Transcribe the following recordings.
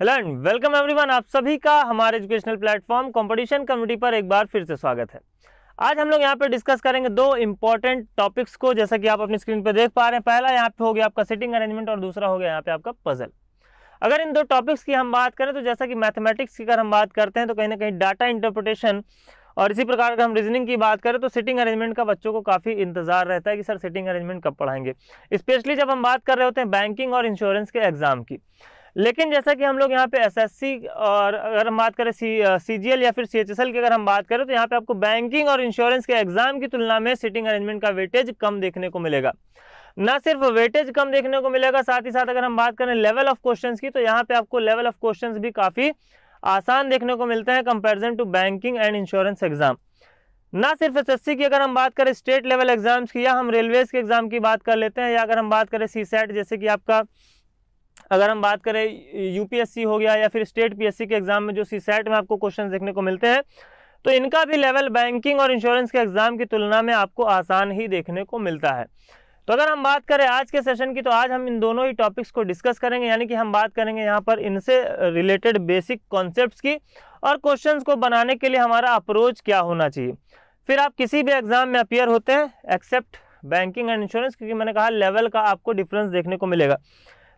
Hello and welcome everyone आप सभी का हमारे एजुकेशनल प्लेटफॉर्म कंपटीशन कमिटी पर एक बार फिर से स्वागत है आज हम लोग यहाँ पर डिस्कस करेंगे दो इंपॉर्टेंट टॉपिक्स को जैसा कि आप अपनी स्क्रीन पर देख पा रहे हैं पहला यहाँ पे हो गया आपका सिटिंग अरेंजमेंट और दूसरा हो गया यहाँ पे आपका पजल अगर इन दो टॉपिक्स की हम बात करें तो जैसा कि मैथमेटिक्स की अगर हम बात करते हैं तो कहीं ना कहीं डाटा इंटरप्रिटेशन और इसी प्रकार अगर हम रीजनिंग की बात करें तो सिटिंग अरेंजमेंट का बच्चों को काफ़ी इंतजार रहता है कि सर सिटिंग अरेंजमेंट कब पढ़ाएंगे स्पेशली जब हम बात कर रहे होते हैं बैंकिंग और इंश्योरेंस के एग्ज़ाम की लेकिन जैसा कि हम लोग यहाँ पे एसएससी और अगर हम बात करें सी एल या फिर एल की अगर हम बात करें तो यहाँ पे आपको बैंकिंग और इंश्योरेंस के एग्जाम की तुलना में सिटिंग अरेंजमेंट का वेटेज कम देखने को मिलेगा ना सिर्फ वेटेज कम देखने को मिलेगा साथ ही साथ अगर हम बात करें लेवल ऑफ क्वेश्चन की तो यहाँ पे आपको लेवल ऑफ क्वेश्चन भी काफ़ी आसान देखने को मिलते हैं comparison to banking and insurance exam ना सिर्फ एस की अगर हम बात करें स्टेट लेवल एग्जाम्स की या हम रेलवेज के एग्जाम की बात कर लेते हैं या अगर हम बात करें सी जैसे कि आपका अगर हम बात करें यूपीएससी हो गया या फिर स्टेट पीएससी के एग्जाम में जो सी में आपको क्वेश्चन देखने को मिलते हैं तो इनका भी लेवल बैंकिंग और इंश्योरेंस के एग्जाम की तुलना में आपको आसान ही देखने को मिलता है तो अगर हम बात करें आज के सेशन की तो आज हम इन दोनों ही टॉपिक्स को डिस्कस करेंगे यानी कि हम बात करेंगे यहाँ पर इनसे रिलेटेड बेसिक कॉन्सेप्ट्स की और क्वेश्चंस को बनाने के लिए हमारा अप्रोच क्या होना चाहिए फिर आप किसी भी एग्ज़ाम में अपियर होते हैं एक्सेप्ट बैंकिंग एंड इंश्योरेंस क्योंकि मैंने कहा लेवल का आपको डिफरेंस देखने को मिलेगा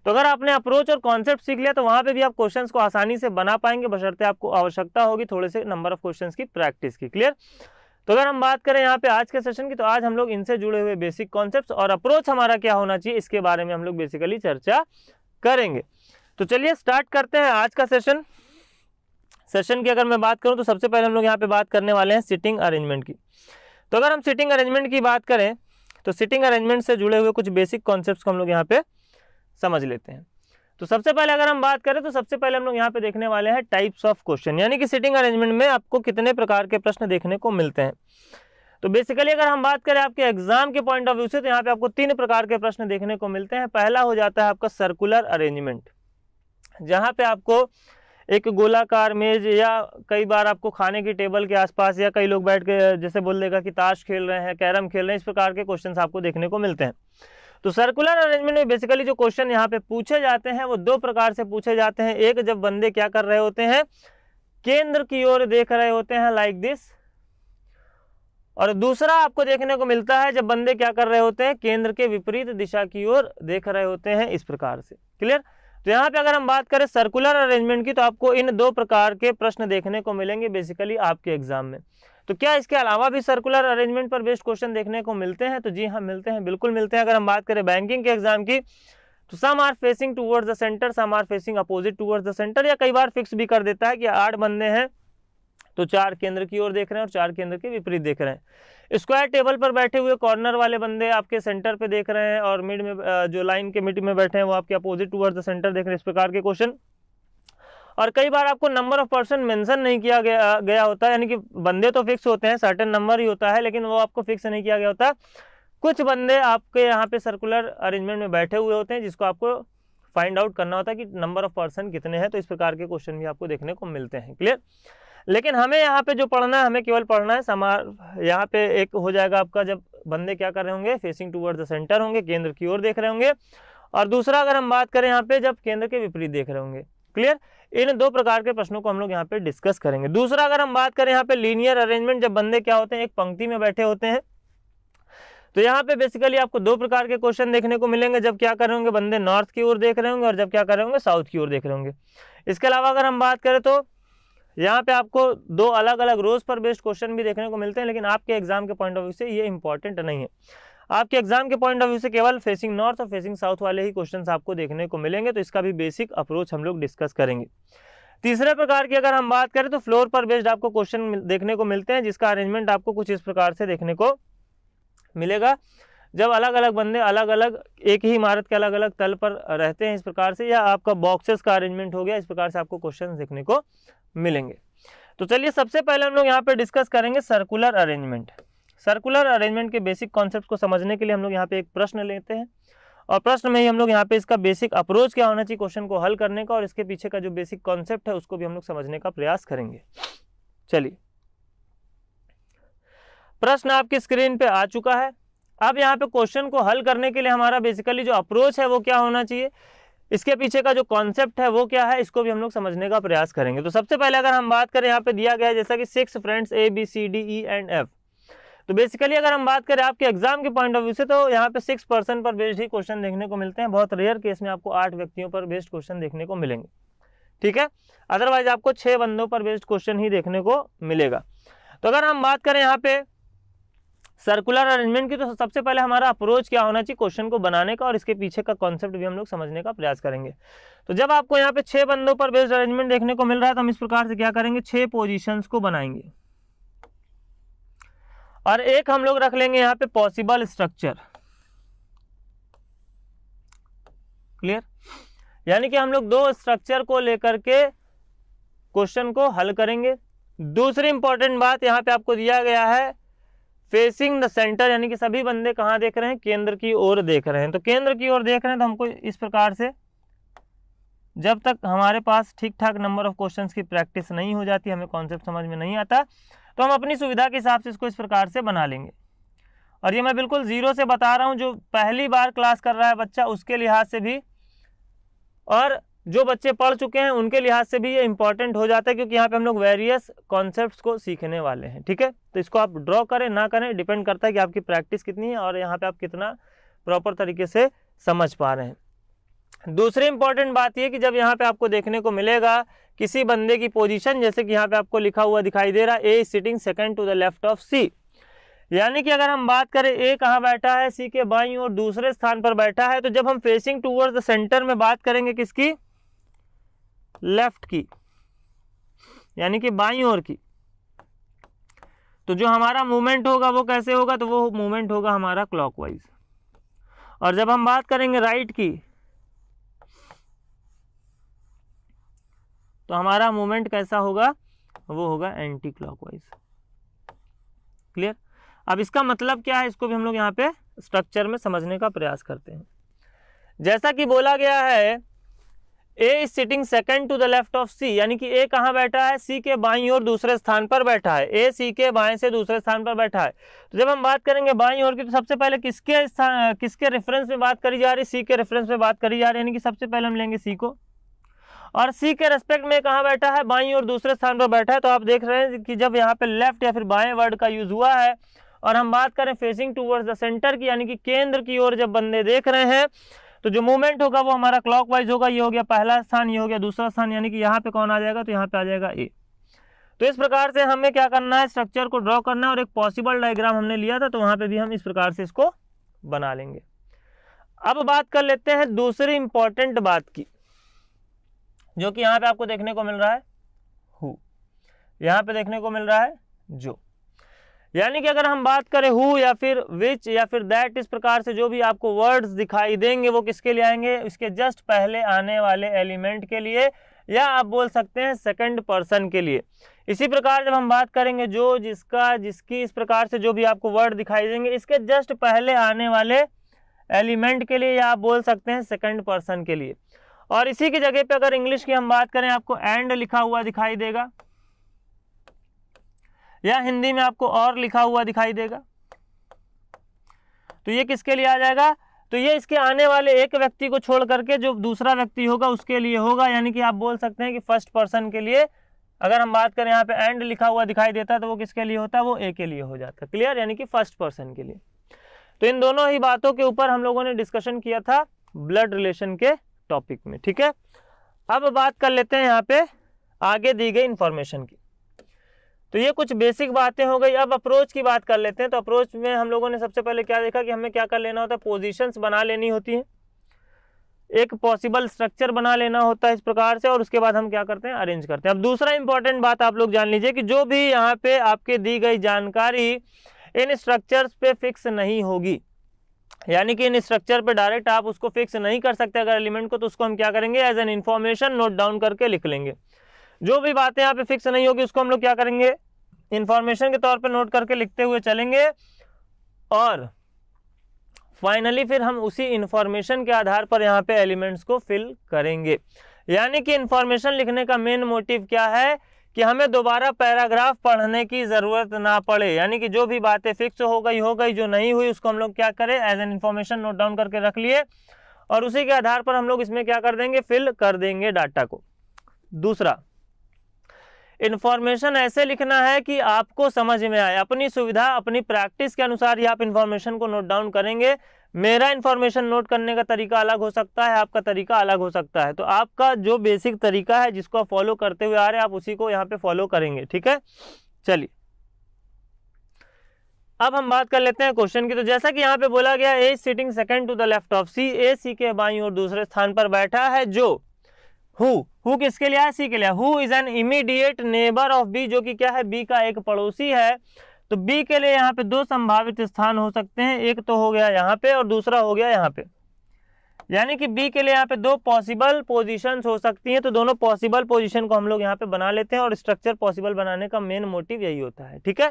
तो अगर आपने अप्रोच और कॉन्सेप्ट सीख लिया तो वहाँ पे भी आप क्वेश्चन को आसानी से बना पाएंगे बशर्ते आपको आवश्यकता होगी थोड़े से नंबर ऑफ क्वेश्चन की प्रैक्टिस की क्लियर तो अगर हम बात करें यहाँ पे आज के सेशन की तो आज हम लोग इनसे जुड़े हुए बेसिक कॉन्सेप्ट और अप्रोच हमारा क्या होना चाहिए इसके बारे में हम लोग बेसिकली चर्चा करेंगे तो चलिए स्टार्ट करते हैं आज का सेशन सेशन की अगर मैं बात करूं तो सबसे पहले हम लोग यहाँ पे बात करने वाले हैं सिटिंग अरेंजमेंट की तो अगर हम सिटिंग अरेंजमेंट की बात करें तो सिटिंग अरेंजमेंट से जुड़े हुए कुछ बेसिक कॉन्सेप्ट्स को हम लोग यहाँ पे समझ लेते हैं तो सबसे पहले अगर हम बात करें तो सबसे पहले हम लोग यहाँ पे देखने वाले हैं टाइप्स ऑफ क्वेश्चन यानी कि सिटिंग अरेंजमेंट में आपको कितने प्रकार के प्रश्न देखने को मिलते हैं तो बेसिकली अगर हम बात करें आपके एग्जाम के पॉइंट ऑफ व्यू से तो यहाँ पे आपको तीन प्रकार के प्रश्न देखने को मिलते हैं पहला हो जाता है आपका सर्कुलर अरेंजमेंट जहाँ पे आपको एक गोलाकार मेज या कई बार आपको खाने की टेबल के आसपास या कई लोग बैठ के जैसे बोल देगा कि ताश खेल रहे हैं कैरम खेल रहे हैं इस प्रकार के क्वेश्चन आपको देखने को मिलते हैं तो सर्कुलर अरेंजमेंट में बेसिकली जो क्वेश्चन यहाँ पे पूछे जाते हैं वो दो प्रकार से पूछे जाते हैं एक जब बंदे क्या कर रहे होते हैं केंद्र की ओर देख रहे होते हैं लाइक दिस और दूसरा आपको देखने को मिलता है जब बंदे क्या कर रहे होते हैं केंद्र के विपरीत दिशा की ओर देख रहे होते हैं इस प्रकार से क्लियर तो यहाँ पे अगर हम बात करें सर्कुलर अरेंजमेंट की तो आपको इन दो प्रकार के प्रश्न देखने को मिलेंगे बेसिकली आपके एग्जाम में तो क्या इसके अलावा भी सर्कुलर अरेंजमेंट पर बेस्ड क्वेश्चन देखने को मिलते हैं तो जी हाँ मिलते हैं बिल्कुल मिलते हैं अगर हम बात करें बैंकिंग के एग्जाम की तो some are facing towards the centre some are facing opposite towards the centre या कई बार फिक्स भी कर देता है कि आठ बंदे हैं तो चार केंद्र की ओर देख रहे हैं और चार केंद्र के विपरीत देख रहे हैं स्क्वायर टेबल पर बैठे हुए कॉर्नर वाले बंदे आपके सेंटर पे देख रहे हैं और मिड में जो लाइन के मिड में बैठे हैं वो आपके अपोजिट टूवर्ड द सेंटर देख रहे हैं इस प्रकार के क्वेश्चन और कई बार आपको नंबर ऑफ पर्सन मेंशन नहीं किया गया गया होता है यानी कि बंदे तो फिक्स होते हैं सर्टेन नंबर ही होता है लेकिन वो आपको फिक्स नहीं किया गया होता कुछ बंदे आपके यहाँ पे सर्कुलर अरेंजमेंट में बैठे हुए होते हैं जिसको आपको फाइंड आउट करना होता है कि नंबर ऑफ पर्सन कितने हैं तो इस प्रकार के क्वेश्चन भी आपको देखने को मिलते हैं क्लियर लेकिन हमें यहाँ पे जो पढ़ना है हमें केवल पढ़ना है समार यहाँ पे एक हो जाएगा आपका जब बंदे क्या कर रहे होंगे फेसिंग टूवर्ड द सेंटर होंगे केंद्र की ओर देख रहे होंगे और दूसरा अगर हम बात करें यहाँ पे जब केंद्र के विपरीत देख रहे होंगे क्लियर इन दो प्रकार के प्रश्नों को हम लोग यहाँ पे डिस्कस करेंगे दूसरा अगर हम बात करें यहाँ पे लीनियर अरेंजमेंट जब बंदे क्या होते हैं एक पंक्ति में बैठे होते हैं तो यहाँ पे बेसिकली आपको दो प्रकार के क्वेश्चन देखने को मिलेंगे जब क्या कर होंगे बंदे नॉर्थ की ओर देख रहे होंगे और जब क्या कर रहे होंगे साउथ की ओर देख रहे होंगे इसके अलावा अगर हम बात करें तो यहाँ पे आपको दो अलग अलग रोज पर बेस्ड क्वेश्चन भी देखने को मिलते हैं लेकिन आपके एग्जाम के पॉइंट ऑफ व्यू से ये इंपॉर्टेंट नहीं है आपके एग्जाम के पॉइंट ऑफ व्यू से केवल फेसिंग नॉर्थ और फेसिंग साउथ वाले ही क्वेश्चन आपको देखने को मिलेंगे तो इसका भी बेसिक अप्रोच हम लोग डिस्कस करेंगे तीसरे प्रकार की अगर हम बात करें तो फ्लोर पर बेस्ड आपको क्वेश्चन देखने को मिलते हैं जिसका अरेंजमेंट आपको कुछ इस प्रकार से देखने को मिलेगा जब अलग अलग बंदे अलग अलग एक ही इमारत के अलग अलग तल पर रहते हैं इस प्रकार से या आपका बॉक्सेस का अरेंजमेंट हो गया इस प्रकार से आपको क्वेश्चन देखने को मिलेंगे तो चलिए सबसे पहले हम लोग यहाँ पर डिस्कस करेंगे सर्कुलर अरेंजमेंट सर्कुलर अरेंजमेंट के बेसिक कॉन्सेप्ट को समझने के लिए हम लोग यहाँ पे एक प्रश्न लेते हैं और प्रश्न में ही हम लोग यहाँ पे इसका बेसिक अप्रोच क्या होना चाहिए क्वेश्चन को हल करने का और इसके पीछे का जो बेसिक कॉन्सेप्ट है उसको भी हम लोग समझने का प्रयास करेंगे चलिए प्रश्न आपकी स्क्रीन पे आ चुका है अब यहाँ पे क्वेश्चन को हल करने के लिए हमारा बेसिकली जो अप्रोच है वो क्या होना चाहिए इसके पीछे का जो कॉन्सेप्ट है वो क्या है इसको भी हम लोग समझने का प्रयास करेंगे तो सबसे पहले अगर हम बात करें यहाँ पे दिया गया है जैसा कि six friends A B C D E and F तो बेसिकली अगर हम बात करें आपके एग्जाम के पॉइंट ऑफ व्यू से तो यहाँ पे सिक्स परसेंट पर बेस्ड ही क्वेश्चन देखने को मिलते हैं बहुत रेयर केस में आपको आठ व्यक्तियों पर बेस्ड क्वेश्चन देखने को मिलेंगे ठीक है अदरवाइज आपको छह बंदों पर बेस्ड क्वेश्चन ही देखने को मिलेगा तो अगर हम बात करें यहाँ पे सर्कुलर अरेंजमेंट की तो सबसे पहले हमारा अप्रोच क्या होना चाहिए क्वेश्चन को बनाने का और इसके पीछे का कॉन्सेप्ट भी हम लोग समझने का प्रयास करेंगे तो जब आपको यहाँ पे छह बंदों पर बेस्ड अरेंजमेंट देखने को मिल रहा है तो हम इस प्रकार से क्या करेंगे छह पोजिशन को बनाएंगे और एक हम लोग रख लेंगे यहां पे पॉसिबल स्ट्रक्चर क्लियर यानी कि हम लोग दो स्ट्रक्चर को लेकर के क्वेश्चन को हल करेंगे दूसरी इंपॉर्टेंट बात यहां पे आपको दिया गया है फेसिंग द सेंटर यानी कि सभी बंदे कहां देख रहे हैं केंद्र की ओर देख रहे हैं तो केंद्र की ओर देख रहे हैं तो हमको इस प्रकार से जब तक हमारे पास ठीक ठाक नंबर ऑफ क्वेश्चंस की प्रैक्टिस नहीं हो जाती हमें कॉन्सेप्ट समझ में नहीं आता तो हम अपनी सुविधा के हिसाब से इसको इस प्रकार से बना लेंगे और ये मैं बिल्कुल ज़ीरो से बता रहा हूँ जो पहली बार क्लास कर रहा है बच्चा उसके लिहाज से भी और जो बच्चे पढ़ चुके हैं उनके लिहाज से भी ये इंपॉर्टेंट हो जाता है क्योंकि यहाँ पे हम लोग वेरियस कॉन्सेप्ट्स को सीखने वाले हैं ठीक है तो इसको आप ड्रॉ करें ना करें डिपेंड करता है कि आपकी प्रैक्टिस कितनी है और यहाँ पे आप कितना प्रॉपर तरीके से समझ पा रहे हैं दूसरी इंपॉर्टेंट बात यह कि जब यहाँ पे आपको देखने को मिलेगा किसी बंदे की पोजीशन जैसे कि यहाँ पे आपको लिखा हुआ दिखाई दे रहा है A sitting second to the left of C यानी कि अगर हम बात करें ए कहाँ बैठा है सी के बाई और दूसरे स्थान पर बैठा है तो जब हम फेसिंग टूवर्ड्स द सेंटर में बात करेंगे किसकी लेफ्ट की यानी कि बाई और की तो जो हमारा मूवमेंट होगा वो कैसे होगा तो वो मूवमेंट होगा हमारा क्लॉकवाइज और जब हम बात करेंगे राइट की तो हमारा मूवमेंट कैसा होगा वो होगा एंटी क्लॉकवाइज क्लियर अब इसका मतलब क्या है इसको भी हम लोग यहाँ पे स्ट्रक्चर में समझने का प्रयास करते हैं जैसा कि बोला गया है A is sitting second to the left of C यानी कि ए कहाँ बैठा है सी के बाई और दूसरे स्थान पर बैठा है ए सी के बाएं से दूसरे स्थान पर बैठा है तो जब हम बात करेंगे बाई और की तो सबसे पहले किसके किसके रेफरेंस में बात करी जा रही है सी के रेफरेंस में बात करी जा रही है यानी कि सबसे पहले हम लेंगे सी को और सी के रेस्पेक्ट में कहाँ बैठा है बाई और दूसरे स्थान पर बैठा है तो आप देख रहे हैं कि जब यहाँ पे लेफ्ट या फिर बाएं वर्ड का यूज हुआ है और हम बात करें फेसिंग टूवर्ड्स द सेंटर की यानी कि केंद्र की ओर जब बंदे देख रहे हैं तो जो मूवमेंट होगा वो हमारा क्लॉक होगा ये हो गया पहला स्थान ये हो गया दूसरा स्थान यानी कि यहाँ पे कौन आ जाएगा तो यहाँ पे आ जाएगा ए तो इस प्रकार से हमें क्या करना है स्ट्रक्चर को ड्रॉ करना है और एक पॉसिबल डायग्राम हमने लिया था तो वहाँ पे भी हम इस प्रकार से इसको बना लेंगे अब बात कर लेते हैं दूसरी इंपॉर्टेंट बात की जो कि यहाँ पे आपको देखने को मिल रहा है हु यहाँ पे देखने को मिल रहा है जो यानी कि अगर हम बात करें हु या फिर विच या फिर दैट इस प्रकार से जो भी आपको वर्ड्स दिखाई देंगे वो किसके लिए आएंगे इसके जस्ट पहले आने वाले एलिमेंट के लिए या आप बोल सकते हैं सेकंड पर्सन के लिए इसी प्रकार जब हम बात करेंगे जो जिसका जिसकी इस प्रकार से जो भी आपको वर्ड दिखाई देंगे इसके जस्ट पहले आने वाले एलिमेंट के लिए या आप बोल सकते हैं सेकंड पर्सन के लिए और इसी की जगह पे अगर इंग्लिश की हम बात करें आपको एंड लिखा हुआ दिखाई देगा या हिंदी में आपको और लिखा हुआ दिखाई देगा तो ये किसके लिए आ जाएगा तो ये इसके आने वाले एक व्यक्ति को छोड़ करके जो दूसरा व्यक्ति होगा उसके लिए होगा यानी कि आप बोल सकते हैं कि फर्स्ट पर्सन के लिए अगर हम बात करें यहाँ पे एंड लिखा हुआ दिखाई देता है तो वो किसके लिए होता है वो ए के लिए हो जाता है क्लियर यानी कि फर्स्ट पर्सन के लिए तो इन दोनों ही बातों के ऊपर हम लोगों ने डिस्कशन किया था ब्लड रिलेशन के टॉपिक में ठीक है अब बात कर लेते हैं यहाँ पे आगे दी गई इन्फॉर्मेशन की तो ये कुछ बेसिक बातें हो गई अब अप्रोच की बात कर लेते हैं तो अप्रोच में हम लोगों ने सबसे पहले क्या देखा कि हमें क्या कर लेना होता है पोजिशंस बना लेनी होती हैं एक पॉसिबल स्ट्रक्चर बना लेना होता है इस प्रकार से और उसके बाद हम क्या करते हैं अरेंज करते हैं अब दूसरा इंपॉर्टेंट बात आप लोग जान लीजिए कि जो भी यहाँ पे आपके दी गई जानकारी इन स्ट्रक्चर्स पे फिक्स नहीं होगी यानी कि इन स्ट्रक्चर पे डायरेक्ट आप उसको फिक्स नहीं कर सकते अगर एलिमेंट को तो उसको हम क्या करेंगे as an information note down करके लिख लेंगे जो भी बातें यहाँ पे फिक्स नहीं होगी उसको हम लोग क्या करेंगे इन्फॉर्मेशन के तौर पर नोट करके लिखते हुए चलेंगे और फाइनली फिर हम उसी इन्फॉर्मेशन के आधार पर यहाँ पे एलिमेंट्स को फिल करेंगे यानी कि इन्फॉर्मेशन लिखने का मेन मोटिव क्या है कि हमें दोबारा पैराग्राफ पढ़ने की ज़रूरत ना पड़े यानी कि जो भी बातें फिक्स हो गई हो गई जो नहीं हुई उसको हम लोग क्या करें as an information note down करके रख लिए और उसी के आधार पर हम लोग इसमें क्या कर देंगे फिल कर देंगे डाटा को दूसरा इन्फॉर्मेशन ऐसे लिखना है कि आपको समझ में आए अपनी सुविधा अपनी प्रैक्टिस के अनुसार ही आप इन्फॉर्मेशन को नोट डाउन करेंगे मेरा इन्फॉर्मेशन नोट करने का तरीका अलग हो सकता है आपका तरीका अलग हो सकता है तो आपका जो बेसिक तरीका है जिसको आप फॉलो करते हुए आ रहे हैं आप उसी को यहाँ पे फॉलो करेंगे ठीक है चलिए अब हम बात कर लेते हैं क्वेश्चन की तो जैसा कि यहाँ पे बोला गया A sitting second to the left of C A C के बाई और दूसरे स्थान पर बैठा है जो हु हु किसके लिए है सी के लिए who is an immediate neighbour of B जो कि क्या है बी का एक पड़ोसी है तो बी के लिए यहाँ पे दो संभावित स्थान हो सकते हैं एक तो हो गया यहाँ पे और दूसरा हो गया यहाँ पे यानी कि बी के लिए यहाँ पे दो पॉसिबल पोजिशन हो सकती हैं तो दोनों पॉसिबल पोजिशन को हम लोग यहाँ पे बना लेते हैं और स्ट्रक्चर पॉसिबल बनाने का मेन मोटिव यही होता है ठीक है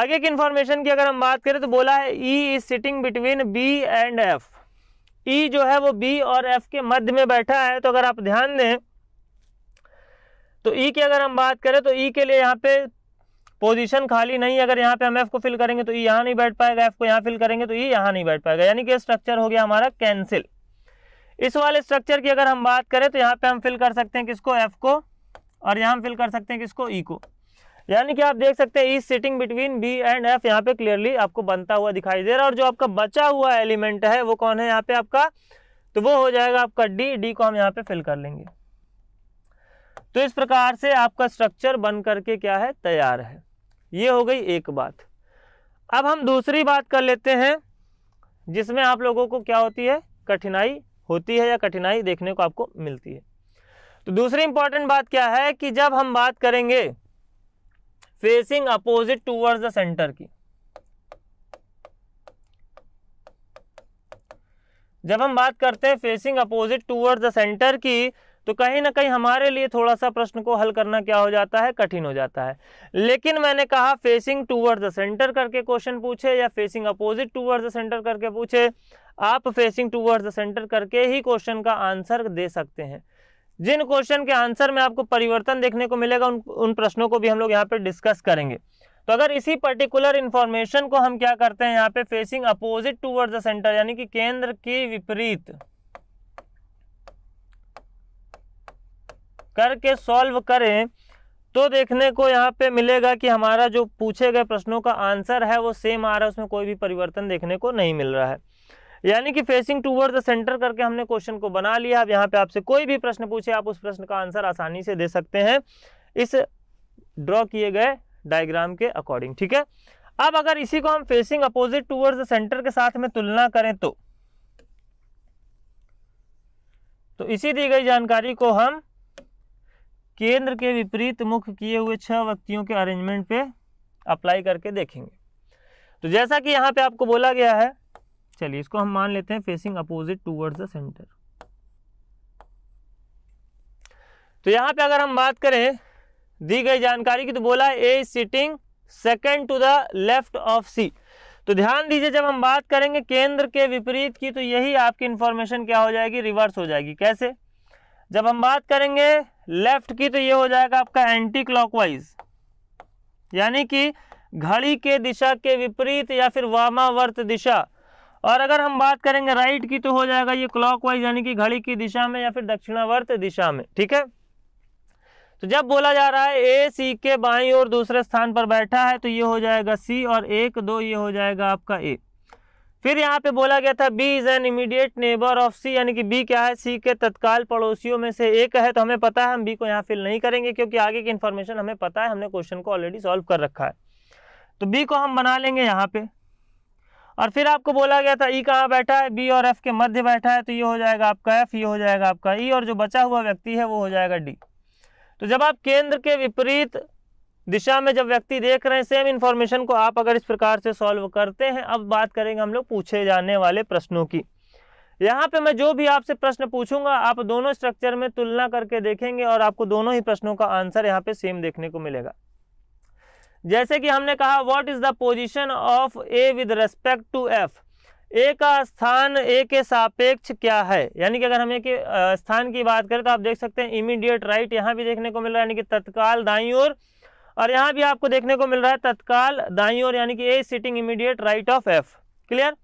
आगे की इन्फॉर्मेशन की अगर हम बात करें तो बोला है E is sitting between B and F E जो है वो बी और एफ के मध्य में बैठा है तो अगर आप ध्यान दें तो ई e की अगर हम बात करें तो ई e के लिए यहाँ पे पोजीशन खाली नहीं अगर यहाँ पे हम एफ को फिल करेंगे तो ई e यहाँ नहीं बैठ पाएगा एफ को यहाँ फिल करेंगे तो ई e यहाँ नहीं बैठ पाएगा यानी कि स्ट्रक्चर हो गया हमारा कैंसिल इस वाले स्ट्रक्चर की अगर हम बात करें तो यहाँ पे हम फिल कर सकते हैं किसको एफ को और यहाँ हम फिल कर सकते हैं किसको ई e को यानी कि आप देख सकते हैं E sitting between B and F यहाँ पे क्लियरली आपको बनता हुआ दिखाई दे रहा है और जो आपका बचा हुआ एलिमेंट है वो कौन है यहाँ पे आपका तो वो हो जाएगा आपका डी डी को हम यहाँ पे फिल कर लेंगे तो इस प्रकार से आपका स्ट्रक्चर बन करके क्या है तैयार है ये हो गई एक बात अब हम दूसरी बात कर लेते हैं जिसमें आप लोगों को क्या होती है कठिनाई होती है या कठिनाई देखने को आपको मिलती है तो दूसरी इंपॉर्टेंट बात क्या है कि जब हम बात करेंगे facing opposite towards the centre की जब हम बात करते हैं facing opposite towards the centre की तो कहीं ना कहीं हमारे लिए थोड़ा सा प्रश्न को हल करना क्या हो जाता है कठिन हो जाता है लेकिन मैंने कहा फेसिंग टूवर्ड द सेंटर करके क्वेश्चन पूछे या facing opposite toward the centre करके पूछे आप फेसिंग टूवर्ड द सेंटर करके ही क्वेश्चन का आंसर दे सकते हैं जिन क्वेश्चन के आंसर में आपको परिवर्तन देखने को मिलेगा उन उन प्रश्नों को भी हम लोग यहाँ पे डिस्कस करेंगे तो अगर इसी पर्टिकुलर इन्फॉर्मेशन को हम क्या करते हैं यहाँ पे facing opposite toward the centre यानी कि केंद्र की विपरीत करके सॉल्व करें तो देखने को यहाँ पे मिलेगा कि हमारा जो पूछे गए प्रश्नों का आंसर है वो सेम आ रहा है उसमें कोई भी परिवर्तन देखने को नहीं मिल रहा है यानी कि फेसिंग टूवर्ड द सेंटर करके हमने क्वेश्चन को बना लिया अब यहाँ पे आपसे कोई भी प्रश्न पूछे आप उस प्रश्न का आंसर आसानी से दे सकते हैं इस ड्रॉ किए गए डायग्राम के अकॉर्डिंग ठीक है अब अगर इसी को हम facing opposite towards the centre के साथ में तुलना करें तो तो इसी दी गई जानकारी को हम केंद्र के विपरीत मुख किए हुए छह व्यक्तियों के अरेंजमेंट पे अप्लाई करके देखेंगे तो जैसा कि यहाँ पे आपको बोला गया है चलिए इसको हम मान लेते हैं facing opposite towards the centre तो यहाँ पे अगर हम बात करें दी गई जानकारी की तो बोला A sitting second to the left of C तो ध्यान दीजिए जब हम बात करेंगे केंद्र के विपरीत की तो यही आपकी इंफॉर्मेशन क्या हो जाएगी रिवर्स हो जाएगी कैसे जब हम बात करेंगे लेफ्ट की तो ये हो जाएगा आपका एंटी क्लॉकवाइज यानी कि घड़ी के दिशा के विपरीत या फिर वामावर्त दिशा और अगर हम बात करेंगे राइट की तो हो जाएगा ये क्लॉकवाइज यानी कि घड़ी की दिशा में या फिर दक्षिणावर्त दिशा में ठीक है तो जब बोला जा रहा है ए सी के बाई और दूसरे स्थान पर बैठा है तो ये हो जाएगा सी और एक दो ये हो जाएगा आपका ए फिर यहाँ पे बोला गया था B is an immediate neighbour of C यानी कि बी क्या है सी के तत्काल पड़ोसियों में से एक है तो हमें पता है हम बी को यहाँ फिल नहीं करेंगे क्योंकि आगे की इन्फॉर्मेशन हमें पता है हमने क्वेश्चन को ऑलरेडी सॉल्व कर रखा है तो बी को हम बना लेंगे यहाँ पे और फिर आपको बोला गया था ई e कहाँ बैठा है बी और एफ के मध्य बैठा है तो ये हो जाएगा आपका एफ ये हो जाएगा आपका ई e, और जो बचा हुआ व्यक्ति है वो हो जाएगा डी तो जब आप केंद्र के विपरीत दिशा में जब व्यक्ति देख रहे हैं सेम इन्फॉर्मेशन को आप अगर इस प्रकार से सॉल्व करते हैं अब बात करेंगे हम लोग पूछे जाने वाले प्रश्नों की यहाँ पे मैं जो भी आपसे प्रश्न पूछूंगा आप दोनों स्ट्रक्चर में तुलना करके देखेंगे और आपको दोनों ही प्रश्नों का आंसर यहाँ पे सेम देखने को मिलेगा जैसे कि हमने कहा what is the position of A with respect to F A का स्थान ए के सापेक्ष क्या है यानी कि अगर हम एक स्थान की बात करें तो आप देख सकते हैं इमीडिएट राइट यहाँ भी देखने को मिल रहा है यानी कि तत्काल दाई और और यहाँ भी आपको देखने को मिल रहा है तत्काल दाई और यानी कि A sitting immediate right of F clear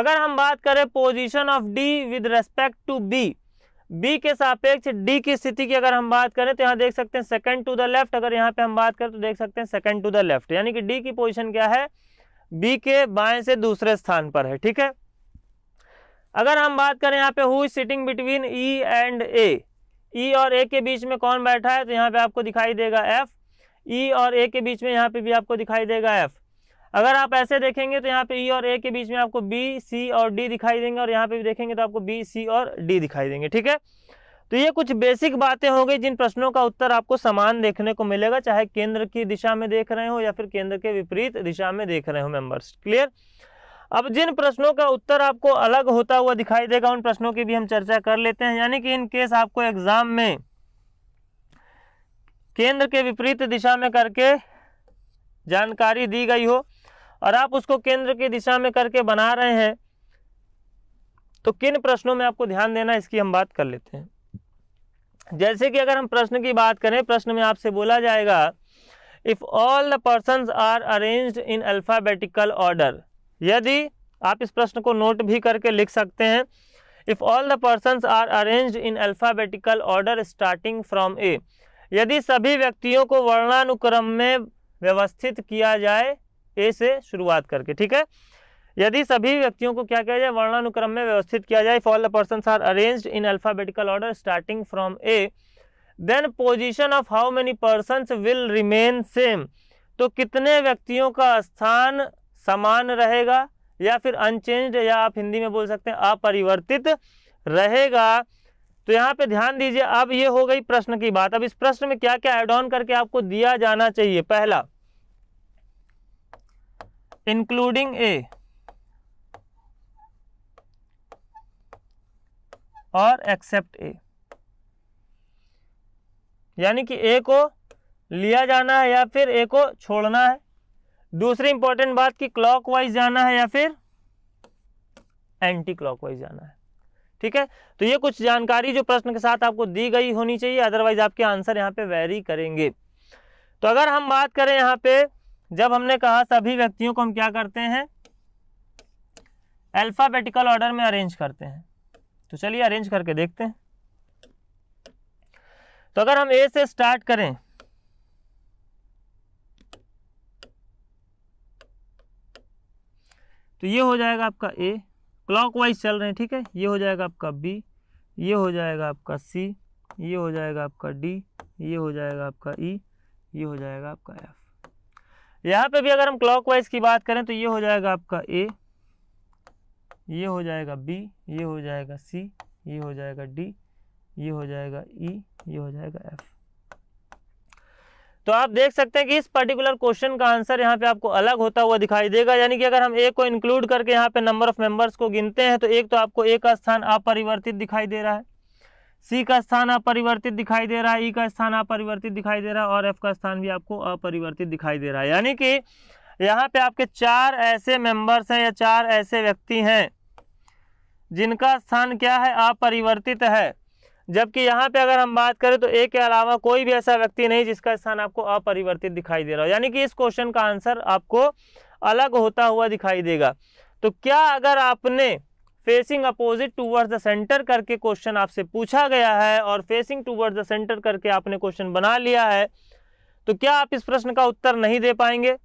अगर हम बात करें position of D with respect to B B के सापेक्ष डी की स्थिति की अगर हम बात करें तो यहाँ देख सकते हैं सेकंड टू द लेफ्ट अगर यहाँ पे हम बात करें तो देख सकते हैं सेकंड टू द लेफ्ट यानी कि डी की पोजिशन क्या है बी के बाएं से दूसरे स्थान पर है ठीक है अगर हम बात करें यहाँ पे who sitting between E and A E और ए के बीच में कौन बैठा है तो यहाँ पे आपको दिखाई देगा एफ ई e और ए के बीच में यहाँ पे भी आपको दिखाई देगा एफ अगर आप ऐसे देखेंगे तो यहाँ पे ई e और ए के बीच में आपको बी सी और डी दिखाई देंगे और यहाँ पे भी देखेंगे तो आपको बी सी और डी दिखाई देंगे ठीक है तो ये कुछ बेसिक बातें हो गई जिन प्रश्नों का उत्तर आपको समान देखने को मिलेगा चाहे केंद्र की दिशा में देख रहे हो या फिर केंद्र के विपरीत दिशा में देख रहे हो मेंबर्स क्लियर अब जिन प्रश्नों का उत्तर आपको अलग होता हुआ दिखाई देगा उन प्रश्नों की भी हम चर्चा कर लेते हैं यानी कि इन केस आपको एग्जाम में केंद्र के विपरीत दिशा में करके जानकारी दी गई हो और आप उसको केंद्र की दिशा में करके बना रहे हैं तो किन प्रश्नों में आपको ध्यान देना इसकी हम बात कर लेते हैं जैसे कि अगर हम प्रश्न की बात करें प्रश्न में आपसे बोला जाएगा if all the person are arranged in alphabetical order यदि आप इस प्रश्न को नोट भी करके लिख सकते हैं if all the person are arrange in alphabetical order starting from A यदि सभी व्यक्तियों को वर्णानुक्रम में व्यवस्थित किया जाए ए से शुरुआत करके ठीक है यदि सभी व्यक्तियों को क्या किया जाए वर्णानुक्रम में व्यवस्थित किया जाए fall all the person are arrange in alphabetical order starting from A then position of how many person will remain same तो कितने व्यक्तियों का स्थान समान रहेगा या फिर अनचेंज या आप हिंदी में बोल सकते हैं अपरिवर्तित रहेगा तो यहाँ पे ध्यान दीजिए अब ये हो गई प्रश्न की बात अब इस प्रश्न में क्या क्या एड ऑन करके आपको दिया जाना चाहिए पहला इंक्लूडिंग ए और एक्सेप्ट ए यानी कि ए को लिया जाना है या फिर ए को छोड़ना है दूसरी इंपॉर्टेंट बात कि क्लॉकवाइज जाना है या फिर एंटी क्लॉकवाइज जाना है ठीक है तो ये कुछ जानकारी जो प्रश्न के साथ आपको दी गई होनी चाहिए अदरवाइज आपके आंसर यहाँ पे वेरी करेंगे तो अगर हम बात करें यहाँ पे जब हमने कहा सभी व्यक्तियों को हम क्या करते हैं अल्फ़ाबेटिकल ऑर्डर में अरेंज करते हैं तो चलिए अरेंज करके देखते हैं तो अगर हम ए से स्टार्ट करें तो ये हो जाएगा आपका ए क्लॉकवाइज चल रहे हैं ठीक है ये हो जाएगा आपका बी ये हो जाएगा आपका सी ये हो जाएगा आपका डी ये हो जाएगा आपका ई e, ये हो जाएगा आपका एफ यहाँ पे भी अगर हम क्लॉकवाइज की बात करें तो ये हो जाएगा आपका ए ये हो जाएगा बी ये हो जाएगा सी ये हो जाएगा डी ये हो जाएगा ई e, ये हो जाएगा एफ तो आप देख सकते हैं कि इस पर्टिकुलर क्वेश्चन का आंसर यहाँ पे आपको अलग होता हुआ दिखाई देगा यानी कि अगर हम एक को इंक्लूड करके यहाँ पे नंबर ऑफ मेंबर्स को गिनते हैं तो एक तो आपको ए का स्थान अपरिवर्तित दिखाई दे रहा है सी का स्थान अपरिवर्तित दिखाई दे रहा है ई e का स्थान अपरिवर्तित दिखाई दे रहा है और एफ का स्थान भी आपको अपरिवर्तित दिखाई दे रहा है यानी कि यहाँ पे आपके चार ऐसे मेंबर्स हैं या चार ऐसे व्यक्ति हैं जिनका स्थान क्या है अपरिवर्तित है जबकि यहाँ पे अगर हम बात करें तो ए के अलावा कोई भी ऐसा व्यक्ति नहीं जिसका स्थान आपको अपरिवर्तित दिखाई दे रहा हो यानी कि इस क्वेश्चन का आंसर आपको अलग होता हुआ दिखाई देगा तो क्या अगर आपने facing opposite towards the centre करके क्वेश्चन आपसे पूछा गया है और फेसिंग टूवर्ड्स द सेंटर करके आपने क्वेश्चन बना लिया है तो क्या आप इस प्रश्न का उत्तर नहीं दे पाएंगे